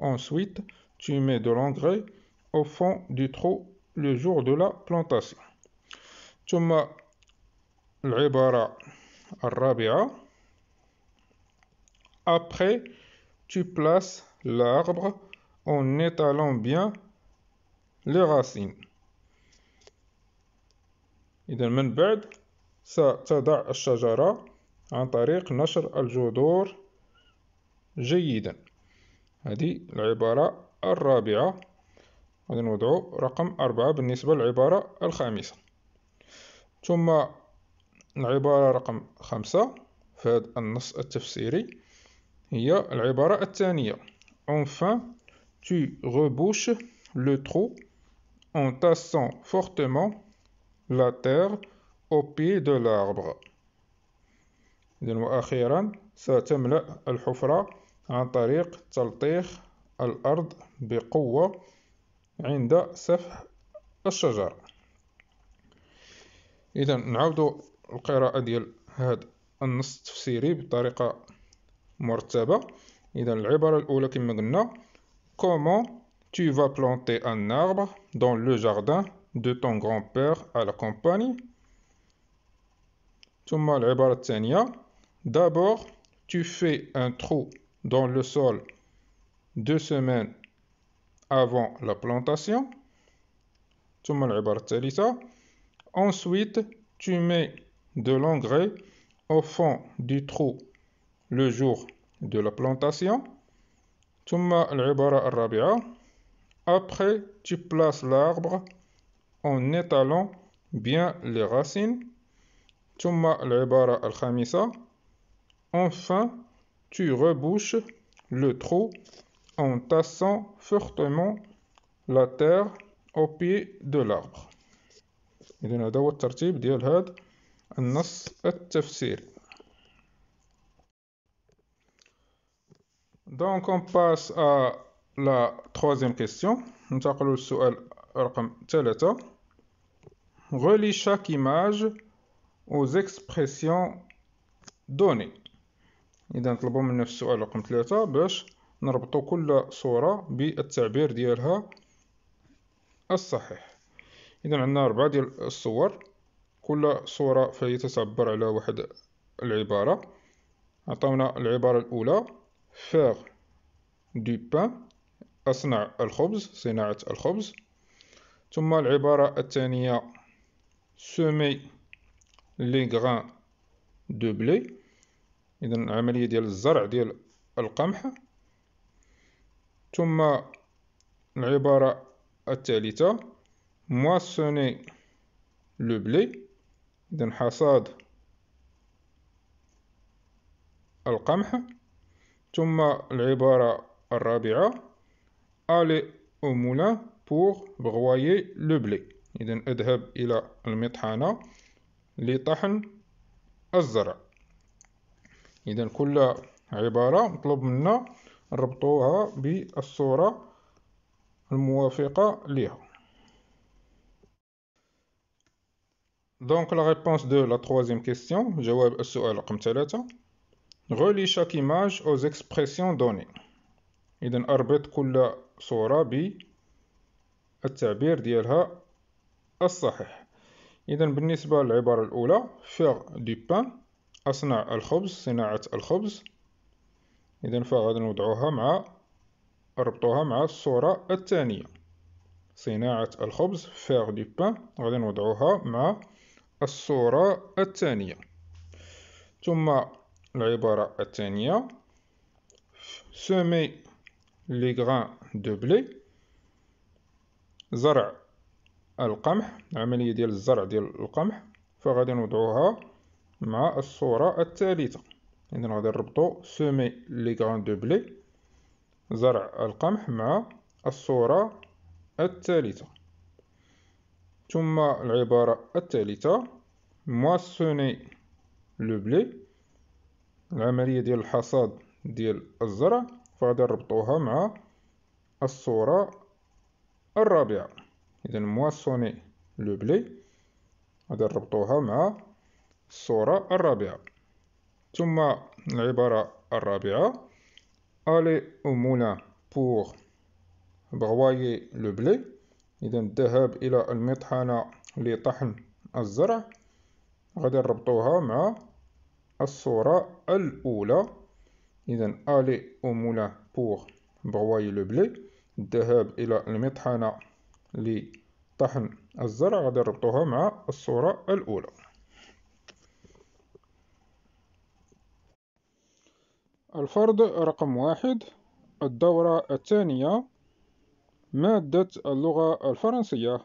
ensuite tu mets de l'engrais au fond du trou le jour de la plantation ثم العبارة الرابعة après tu places l'arbre en étalant bien les racines إذا من بعد ستضع الشجرة عن طريق نشر الجذور جيدا هذه العبارة الرابعة غادي نوضعو رقم أربعة بالنسبة للعبارة الخامسة ثم العبارة رقم خمسة في هذا النص التفسيري هي العبارة الثانية Enfin, tu rebouches le trou en tassant fortement la terre au pied de l'arbre. إذا وأخيرا ستملأ الحفرة عن طريق تلطيخ الأرض بقوة عند سفح الشجر إذا نعود القراءة ديال هذا النص التفسيري بطريقة مرتبة إذا العبارة الأولى كما قلنا comment tu vas planter un arbre dans le jardin de ton grand-père à la campagne ثم العبارة الثانية D'abord, tu fais un trou dans le sol deux semaines avant la plantation. Ensuite, tu mets de l'engrais au fond du trou le jour de la plantation. Après, tu places l'arbre en étalant bien les racines. Enfin, tu rebouches le trou en tassant fortement la terre au pied de l'arbre. Donc on passe à la troisième question. Relie chaque image aux expressions données. اذا نطلبوا من نفس السؤال رقم ثلاثة باش نربطوا كل صورة بالتعبير ديالها الصحيح اذا عندنا اربعة ديال الصور كل صورة فهي تتعبر على واحد العبارة عطاونا العبارة الاولى فاغ دو بان أصنع الخبز صناعة الخبز ثم العبارة الثانية سومي لي غران دو بلي اذا العمليه ديال الزرع ديال القمح ثم العباره الثالثه مواسوني لو بلي اذا حصاد القمح ثم العباره الرابعه الي او مولا pour بغواي le إذا أذهب إلى المطحنة لطحن الزرع. إذا كل عبارة مطلوب منا نربطوها بالصورة الموافقة ليها دونك لا ريبونس دو لا troisième كيسيون جواب السؤال رقم 3 غولي شاك ايماج او expressions دوني إذا أربط كل صورة ب التعبير ديالها الصحيح. إذا بالنسبة للعبارة الأولى faire du بان أصنع الخبز صناعة الخبز إذا فغادي نوضعوها مع ربطوها مع الصورة الثانية صناعة الخبز فيغ دي بان غادي نوضعوها مع الصورة الثانية ثم العبارة الثانية سومي لي غران دو بلي زرع القمح العملية ديال الزرع ديال القمح فغادي نوضعوها مع الصورة الثالثة إذن غادي نربطو سومي لي كغان دو بلي زرع القمح مع الصورة الثالثة ثم العبارة الثالثة مواسوني لو بلي العملية ديال الحصاد ديال الزرع فغادي نربطوها مع الصورة الرابعة إذن مواسوني لو بلي غادي نربطوها مع الصورة الرابعة ثم العبارة الرابعة ألي أو مولا بور بغواي le blé إذا الذهاب إلى المطحنة لطحن الزرع غادي نربطوها مع الصورة الأولى إذا ألي أو مولا بور بغواي le الذهاب إلى المطحنة لطحن الزرع غادي نربطوها مع الصورة الأولى الفرض رقم واحد الدورة الثانية مادة اللغة الفرنسية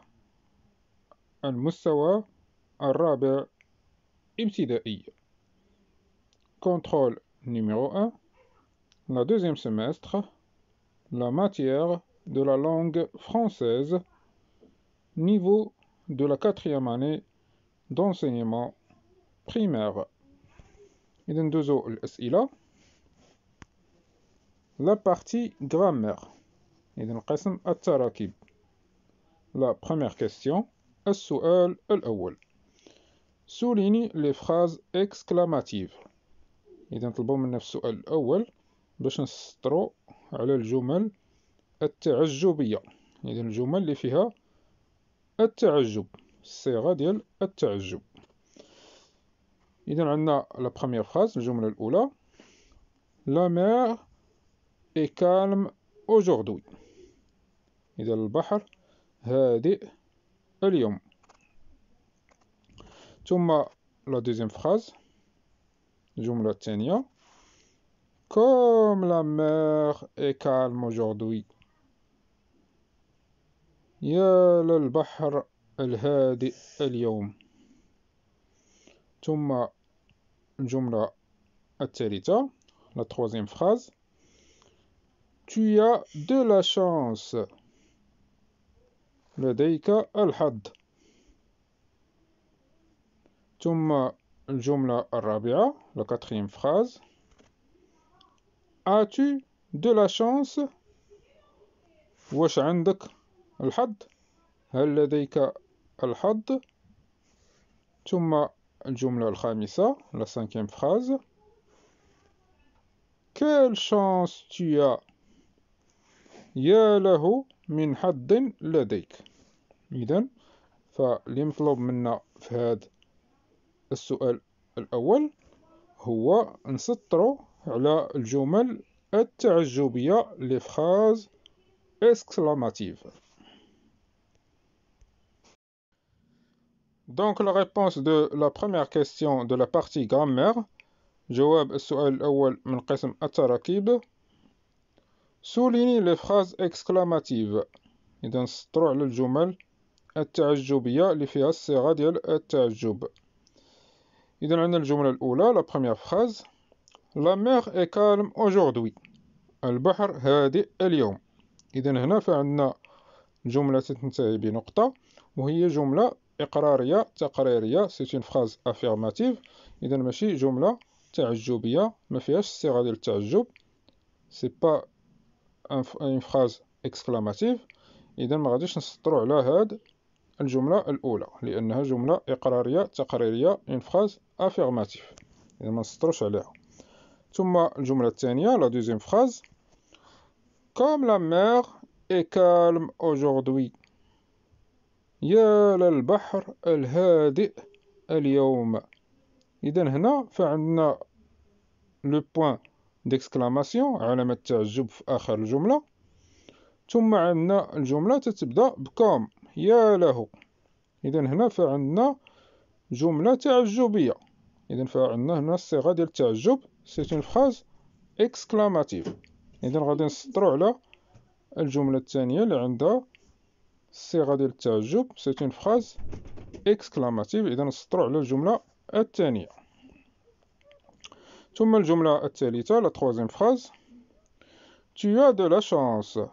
المستوى الرابع ابتدائي كونترول نيميرو أن لا دوزيام سيمستر لا ماتيير دو لا لونغ فرونسيز نيفو دو لا كاتريام اني دونسينيمون بريمير إذن دوزو الأسئلة لا partie grammaire إذا القسم التراكيب لا première كاستيون السؤال الأول سوليني لي فراز اكسكلاماتيف إذا نطلبو منا في السؤال الأول باش نسطرو على الجمل التعجبية إذا الجمل اللي فيها التعجب الصيغة ديال التعجب إذا عندنا لا بخوميييغ فراز الجملة الأولى لا مير et calme aujourd'hui إذا البحر هادئ اليوم ثم لا دوزيام فراز الجملة الثانية Comme la mer إيه، est calme aujourd'hui. يا للبحر الهادئ اليوم ثم الجملة الثالثة لا troisième phrase tu as de la chance. al-had. ثم jumla Rabia la quatrième phrase as-tu de la chance Wash عندك Al هل لديك الحظ ثم jumla la cinquième phrase quelle chance tu as يا له من حظ لديك إذا فاللي مطلوب منا في هذا السؤال الأول هو نسطرو على الجمل التعجبية لي فراز exclamative. Donc la réponse de la première question de la partie grammaire جواب السؤال الأول من قسم التراكيب سوليني لي فراز اكسكلاماتيف اذا سطروا على الجمل التعجبيه اللي فيها الصيغه ديال التعجب اذا عندنا الجمله الاولى لا بروميير فراز لا مير اي كالم اوجوردي البحر هادئ اليوم اذا هنا فعندنا جمله تنتهي بنقطه وهي جمله اقراريه تقريريه سي اون فراز افيرماتيف اذا ماشي جمله تعجبيه ما فيهاش الصيغه ديال التعجب سي با ان فراز اكسكلاماتيف اذا ما غاديش نسطرو على هاد الجمله الاولى لانها جمله اقراريه تقريريه ان فراز افيرماتيف اذا ما نسطروش عليها ثم الجمله الثانيه لا دوزيام فراز كوم لا مير اي كالم اوجوردوي يا للبحر الهادئ اليوم اذا هنا فعندنا لو بوين ديكسكلاماسيون علامة تعجب في آخر الجملة ثم عندنا الجملة تتبدأ بكم يا له إذا هنا فعندنا جملة تعجبية إذا فعندنا هنا الصيغة ديال التعجب سي اون فراز اكسكلاماتيف إذا غادي نسطرو على الجملة الثانية اللي عندها الصيغة ديال التعجب سي اون فراز اكسكلاماتيف إذا نسطرو على الجملة الثانية ثم الجملة الثالثة لا troisième فراز تي as de la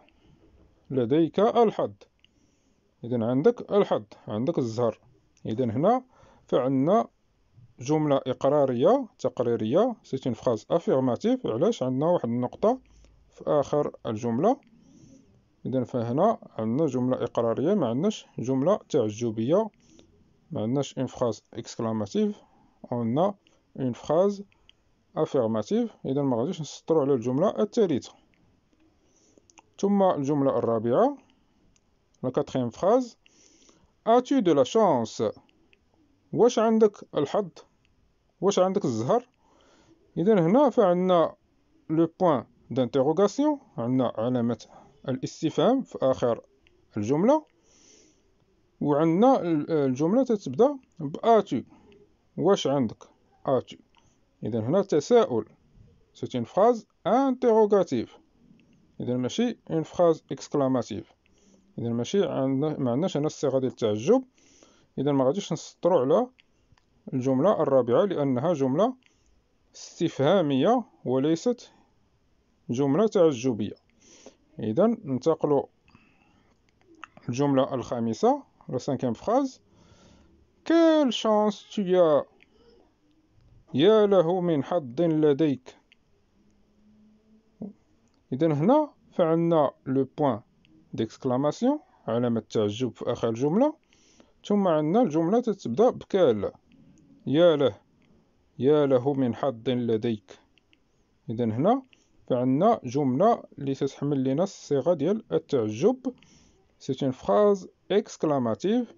لديك الحظ إذن عندك الحظ عندك الزهر إذن هنا فعندنا جملة إقرارية تقريرية سيت اون فراز افيرماتيف علاش عندنا واحد النقطة في آخر الجملة إذن فهنا عندنا جملة إقرارية ما عندناش جملة تعجبية ما عندناش اون فراز اكسكلاماتيف عندنا اون فراز افيرماتيف إذا ما غاديش نسطرو على الجملة الثالثة ثم الجملة الرابعة لا كاتريم فراز اتي دو لا شانس واش عندك الحظ واش عندك الزهر اذا هنا فعندنا لو بوين دانتيروغاسيون عندنا علامة الاستفهام في اخر الجملة وعندنا الجملة تتبدا باتي واش عندك اتي إذا هنا تساؤل سيت اون فراز انتيروغاتيف إذا ماشي اون فراز اكسكلاماتيف إذا ماشي عندنا ما عندناش هنا الصيغة ديال التعجب إذا ما غاديش نسطرو على الجملة الرابعة لأنها جملة استفهامية وليست جملة تعجبية إذا ننتقلو الجملة الخامسة لا سانكيام فراز كيل شانس تو يا يا له من حظ لديك إذا هنا فعلنا لو بوين ديكسكلاماسيون علامة التعجب في آخر الجمله ثم عندنا الجملة تتبدا بكال يا له يا له من حظ لديك إذا هنا فعندنا جملة اللي تتحمل لنا الصيغة ديال التعجب سي اون فراز اكسكلاماتيف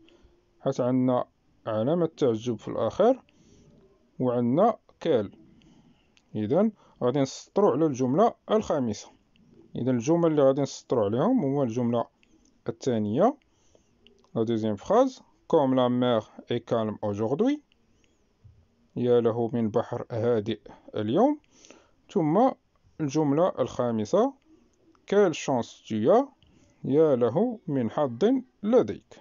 حيت عندنا علامة تعجب في الآخر وعندنا كال اذا غادي نسطروا على الجمله الخامسه اذا الجمل اللي غادي نسطروا عليهم هما الجمله الثانيه لا دوزيام فراز كوم لا مير اي كالم اوجوردي يا له من بحر هادئ اليوم ثم الجمله الخامسه كال شانس تيا يا له من حظ لديك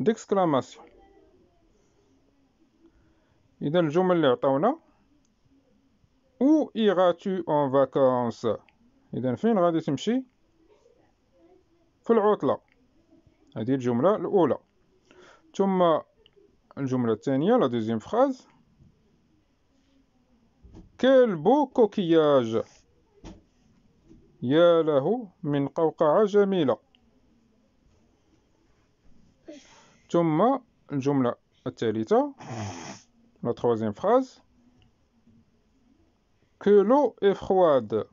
d'exclamation et dans le où iras-tu en vacances et dans de simchi pour l'autre là a dit le jour la deuxième phrase quel beau coquillage Il له من قوقعة جميلة ثم الجملة الثالثة لا تخوازيم فراز كلو إفخواد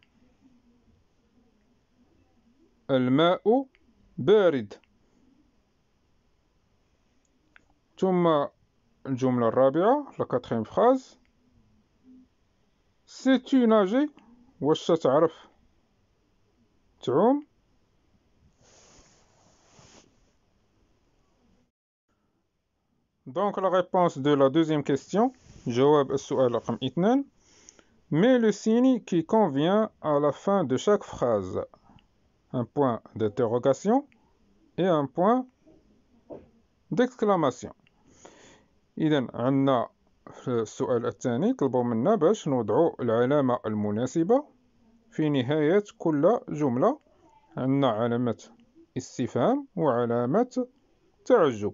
الماء بارد ثم الجملة الرابعة لا كاتخيم فراز تي ناجي واش تعرف تعوم Donc la réponse de la deuxième question, جواب السؤال رقم 2, Mets le signe qui convient à la fin de chaque phrase. Un point d'interrogation et un point d'exclamation. إذا عندنا في السؤال الثاني طلبوا منا باش نوضعوا العلامة المناسبة في نهاية كل جملة عندنا علامة استفهام وعلامة تعجب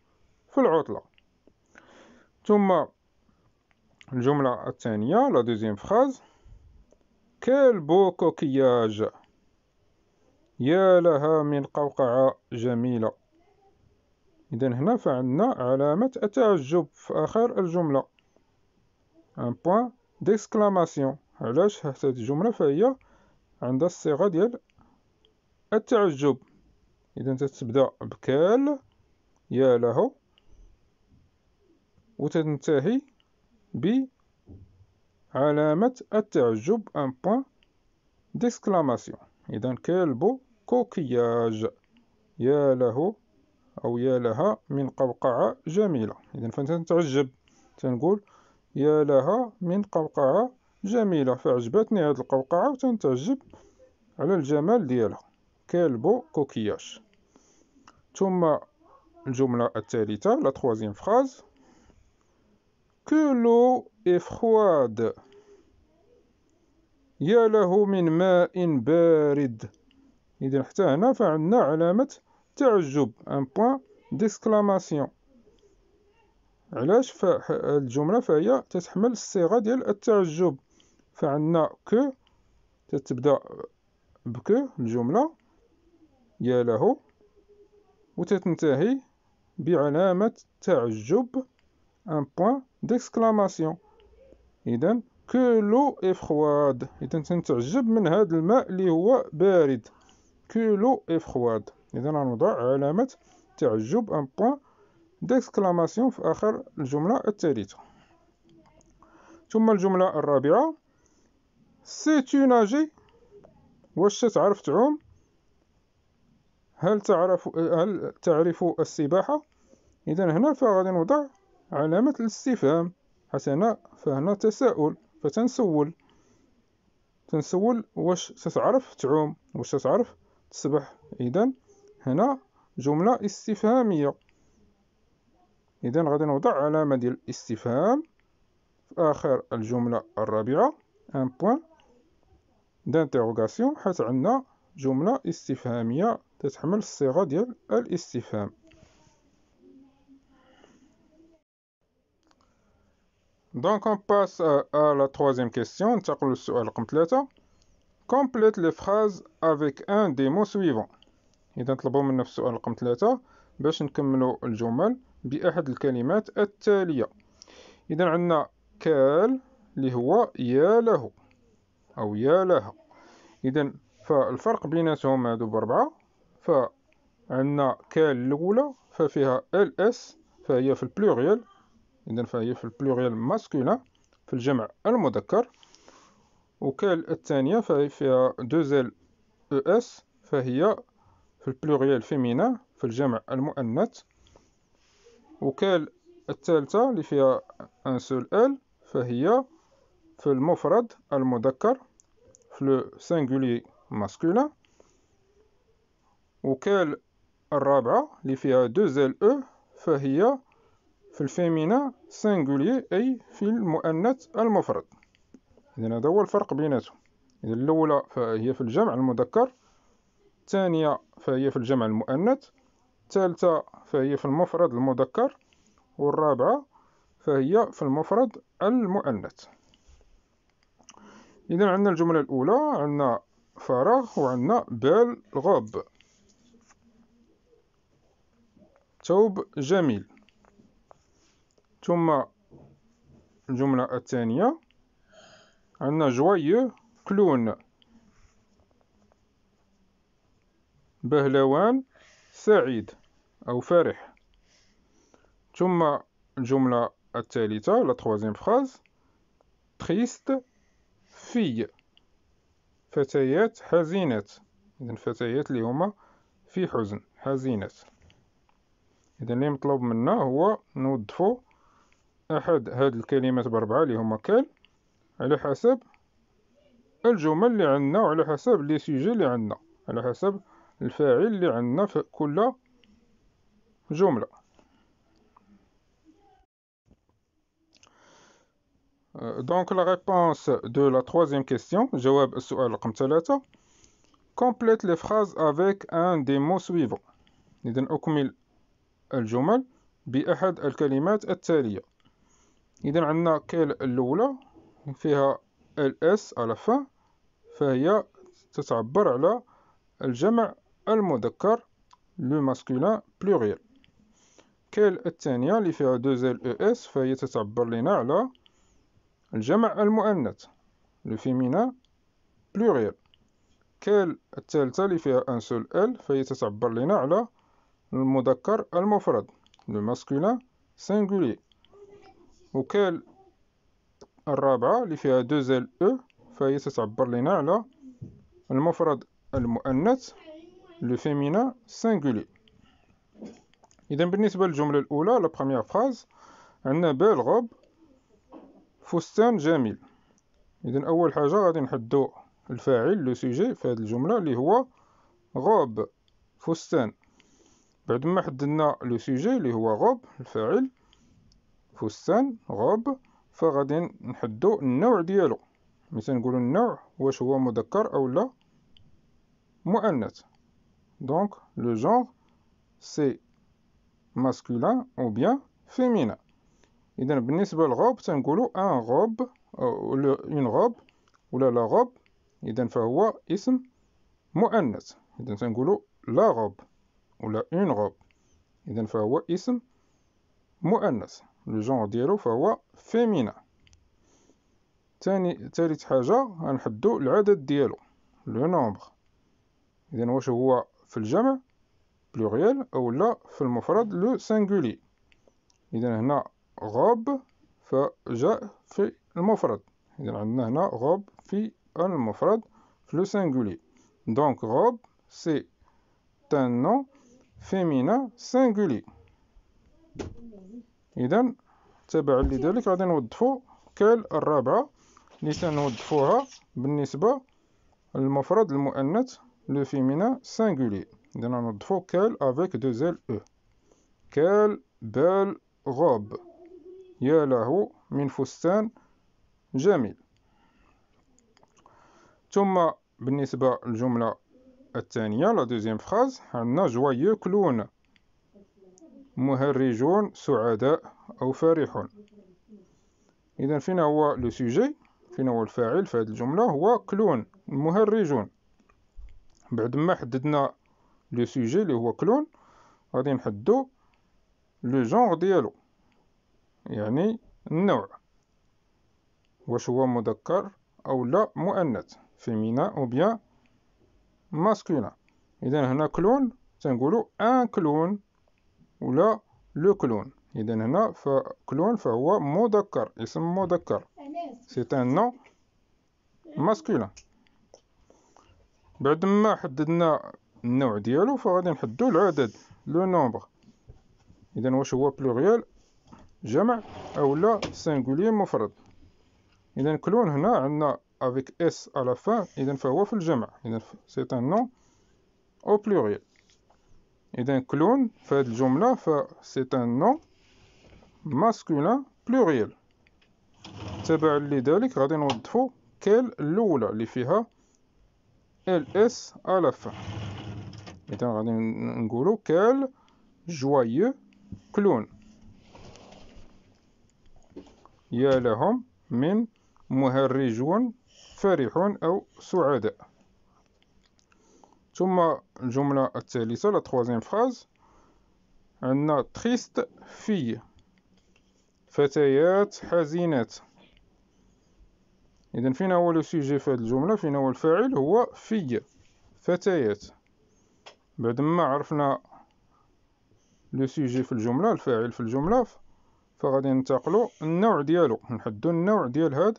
في العطلة ثم الجملة الثانية لا دوزيام فراز كال بو كوكياج يا لها من قوقعة جميلة إذا هنا فعندنا علامة التعجب في آخر الجملة ان بوان ديكسكلاماسيون علاش هاد الجملة فهي عندها الصيغة ديال التعجب إذا تتبدا بكال يا له وتنتهي بعلامة التعجب ان بوان ديسكلاماسيون إذا كلب كوكياج يا له أو يا لها من قوقعة جميلة إذا فأنت تعجب تنقول يا لها من قوقعة جميلة فعجبتني هذه القوقعة وتنتعجب على الجمال ديالها كلب كوكياج ثم الجملة الثالثة لا تخوازيم فراز Que l'eau est froide. يا له من ماء بارد إذا حتى هنا فعندنا علامة تعجب ان بوان ديسكلاماسيون علاش الجملة فهي تتحمل الصيغة ديال التعجب فعندنا كو تتبدا بكو الجملة يا له وتتنتهي بعلامة تعجب ان بوان ديكسكلاماسيون اذا كلو اي فخواد اذا تنتعجب من هذا الماء اللي هو بارد كلو اي فخواد اذا غنوضع علامه تعجب ان بوين ديكسكلاماسيون في اخر الجمله الثالثه ثم الجمله الرابعه سي تي ناجي واش تعرف تعوم هل تعرف هل تعرف السباحه اذا هنا فغادي نوضع علامة الاستفهام حسنا فهنا تساؤل فتنسول تنسول واش تتعرف تعوم واش تتعرف تسبح إذا هنا جملة استفهامية إذا غادي نوضع علامة ديال الاستفهام في آخر الجملة الرابعة ان بوان دانتيغوغاسيون حيت عندنا جملة استفهامية تتحمل الصيغة ديال الاستفهام دونك اون باس à la troisième question. تقول السؤال رقم ثلاثة. كومبليت لي فراز افيك ان des mots suivants. إذا طلبوا منا في السؤال رقم ثلاثة باش نكملوا الجمل بأحد الكلمات التالية. إذا عندنا كال اللي هو يا له أو يا لها. إذا فالفرق بيناتهم هادو بربعة فعندنا كال الأولى ففيها ال اس فهي في البلوريال إذا فهي في البلوريال ماسكولان في الجمع المذكر وكال الثانية فهي فيها دو زيل أو إس فهي في البلوريال فيمينا في الجمع المؤنث وكال الثالثة اللي فيها أن سول إل فهي في المفرد المذكر في لو سينغولي ماسكولان وكال الرابعة اللي فيها دو زيل أو فهي في الفيمينا سانجولي أي في المؤنث المفرد إذن هذا هو الفرق بيناتهم إذن الأولى فهي في الجمع المذكر الثانية فهي في الجمع المؤنث الثالثة فهي في المفرد المذكر والرابعة فهي في المفرد المؤنث إذا عندنا الجملة الأولى عندنا فراغ وعندنا بال غاب ثوب جميل ثم الجملة الثانية عندنا جوايو كلون بهلوان سعيد أو فرح ثم الجملة الثالثة لا تخوازيم فخاز تريست في فتيات حزينات إذن فتيات اللي هما في حزن حزينات إذن اللي مطلوب منا هو نوضفو أحد هاد الكلمات بأربعة اللي هما كان على حسب الجمل اللي عندنا وعلى حسب لي سيجي اللي عندنا على حسب الفاعل اللي عندنا في كل جملة دونك لا ريبونس دو لا troisième كيسيون جواب السؤال رقم ثلاثة كومبليت لي فراز افيك ان دي مو سويفون إذن أكمل الجمل بأحد الكلمات التالية إذا عندنا كيل الأولى فيها الاس على ف فهي تتعبر على الجمع المذكر لو ماسكولين بلوريال كيل الثانية اللي فيها ال او اس فهي تتعبر لنا على الجمع المؤنث لو فيمينا بلوريال كيل الثالثة اللي فيها ان سول ال فهي تتعبر لنا على المذكر المفرد لو ماسكولين سينغولير وكال الرابعة اللي فيها دو او e، فهي تتعبر لنا على المفرد المؤنث لو فيمينا سينغولي اذا بالنسبه للجمله الاولى لا بروميير فراز عندنا غوب فستان جميل اذا اول حاجه غادي نحدو الفاعل لو سوجي في هذه الجمله اللي هو غوب فستان بعد ما حددنا لو سوجي اللي هو غوب الفاعل فستان غوب فغادي نحدو النوع ديالو مثلا نقولو النوع واش هو مذكر او لا مؤنث دونك لو جونغ سي ماسكولان او بيان فيمينا اذا بالنسبه للغوب تنقولو ان غوب اون غوب ولا لا غوب اذا فهو اسم مؤنث اذا تنقولو لا غوب ولا اون غوب اذا فهو اسم مؤنث لو جونغ ديالو فهو فيمينا ثاني ثالث حاجه غنحدو العدد ديالو لو نومبر اذا واش هو في الجمع بلوريال او لا في المفرد لو سينغولي اذا هنا غوب فجاء في المفرد اذا عندنا هنا غوب في المفرد في لو سينغولي دونك غوب سي un nom féminin إذا تبع لذلك غادي نوظفوا كال الرابعة اللي سنوظفوها بالنسبة للمفرد المؤنث لو فيمينا سانغولي إذا نوظفوا كال افيك دو زيل او كال بال غوب يا له من فستان جميل ثم بالنسبة للجملة الثانية لا دوزيام فراز عندنا جوايو كلون مهرجون سعداء أو فرحون إذا فين هو لو سوجي فين هو الفاعل في هذه الجملة هو كلون مهرجون بعد ما حددنا لو سوجي اللي هو كلون غادي نحدو لو جونغ ديالو يعني النوع واش هو مذكر او لا مؤنث فيمينا او بيان ماسكولين اذا هنا كلون تنقولوا ان كلون ولا لو كلون إذا هنا كلون فهو مذكر اسم مذكر سي ان نو ماسكولين بعد ما حددنا النوع ديالو فغادي نحدو العدد لو نومبر اذا واش هو بلوريال جمع او لا سينغولي مفرد اذا كلون هنا عندنا افيك اس على فان اذا فهو في الجمع اذا سي ان نو او بلوريال إذا كلون في هذه الجملة سي أن نو ماسكولان بلوريال تبعا لذلك غادي نوظفو كيل الأولى اللي فيها ال اس على إذا غادي نقولو كيل جوايو كلون يا لهم من مهرجون فرحون أو سعداء ثم الجملة الثالثة لا تخوازيم فراز عندنا تريست في فتيات حزينات إذا فين هو لو سيجي في هذه الجملة فين هو الفاعل هو في فتيات بعد ما عرفنا لو سيجي في الجملة الفاعل في الجملة فغادي ننتقلوا النوع ديالو نحدو النوع ديال هاد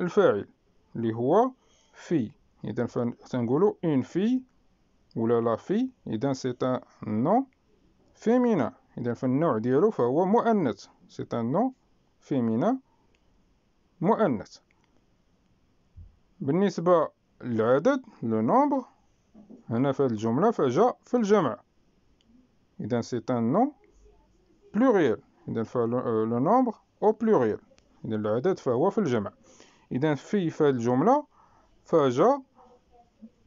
الفاعل اللي هو في اذا فنقولو إن في ولا لا في اذا سي ان نو فيمينا اذا فالنوع ديالو فهو مؤنث سي ان نو فيمينا مؤنث بالنسبه للعدد لو نومبر هنا في الجمله فجاء في الجمع اذا سي ان نو بلوريال اذا فلو نومبر او بلوريال اذا العدد فهو في الجمع اذا في في الجمله فجاء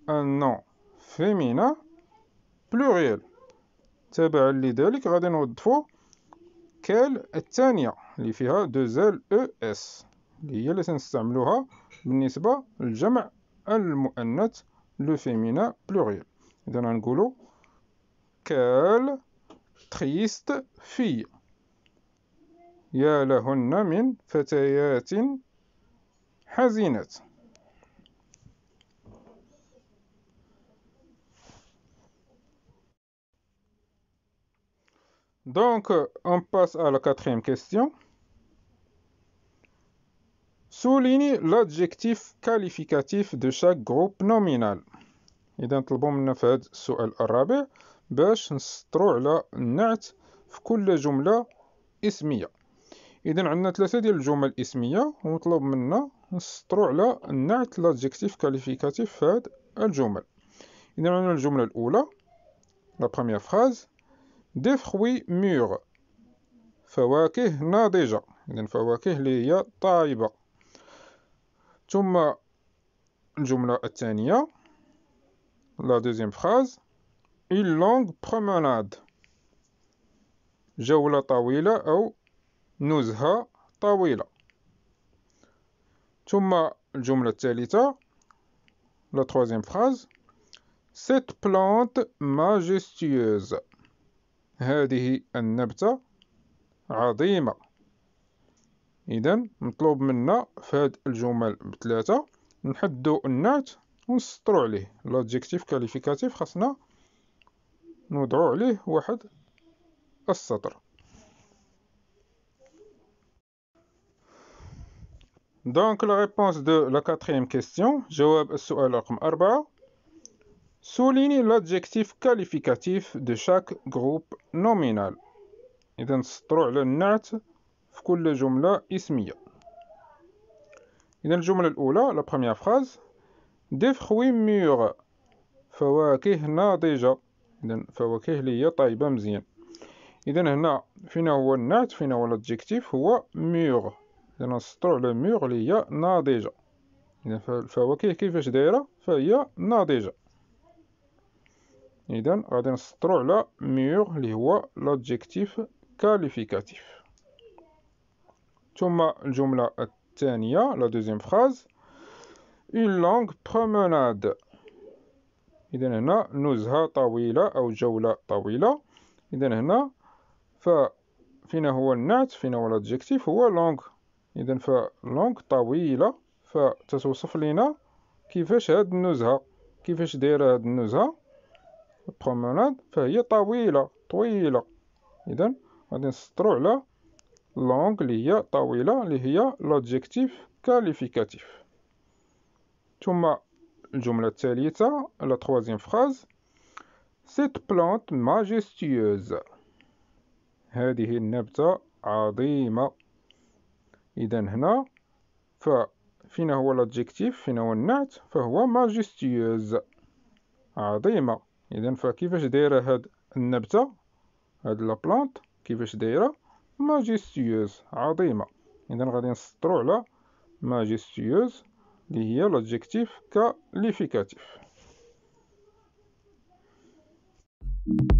un nom féminin pluriel تابع لذلك غادي نوظفو كال الثانية اللي فيها دو زال او اس اللي هي اللي تنستعملوها بالنسبة للجمع المؤنث لو فيمينا بلوريال إذا غنقولو كال تريست في يا لهن من فتيات حزينات Donc, on passe à la quatrième question. Souligne l'adjectif qualificatif de chaque groupe nominal. إذا نطلبوا منا في هذا السؤال الرابع باش نسطروا على النعت في كل جملة اسمية إذا عندنا ثلاثة ديال الجمل اسمية ومطلوب منا نسطروا على النعت لادجيكتيف كاليفيكاتيف في هاد الجمل إذا عندنا الجملة الأولى لا بخوميييغ فراز Des fruits mûrs. fruits na déjà. fruits le ya taïba. Touma, La deuxième phrase. Une longue promenade. Joula tawila ou nouzha tawila. Touma, jumla La troisième phrase. Cette plante majestueuse. هذه النبتة عظيمة إذا مطلوب منا في هاد الجمل بثلاثة نحدو النعت ونسطرو عليه لوجيكتيف كاليفيكاتيف خاصنا نوضعو عليه واحد السطر دونك لا ريبونس دو لا quatrième كيستيون جواب السؤال رقم أربعة souligne l'adjectif qualificatif de chaque groupe nominal إذا نسطروا على النعت في كل جملة اسمية إذا الجملة الأولى لا بخومييغ فراز دي فخوي ميغ فواكه ناضجة إذا فواكه اللي هي طايبة مزيان إذا هنا فينا هو النعت فينا هو الأدجيكتيف هو ميغ إذا نسطرو على ميغ اللي هي ناضجة إذا الفواكه كيفاش دايرة فهي ناضجة إذا غادي نسطرو على ميور اللي هو لادجيكتيف كاليفيكاتيف ثم الجملة الثانية لا دوزيام فراز اون لونغ بروموناد إذا هنا نزهة طويلة أو جولة طويلة إذا هنا ف فينا هو النعت فينا هو لادجيكتيف هو لونغ إذا فلونغ طويلة فتتوصف لنا كيفاش هاد النزهة كيفاش دايرة هاد النزهة البروموناد فهي طويلة طويلة إذا غادي نسطرو على لونغ اللي هي طويلة اللي هي لادجيكتيف كاليفيكاتيف ثم الجملة الثالثة لا تخوازيم فراز سيت بلانت ماجيستيوز هذه النبتة عظيمة إذا هنا ففينا هو لادجيكتيف فينا هو النعت فهو ماجيستيوز عظيمة اذا فكيفاش دايره هاد النبته هاد لا بلانت كيفاش دايره ماجيستيوز عظيمه اذا غادي نسطرو على ماجيستيوز اللي هي لادجيكتيف كاليفيكاتيف thank you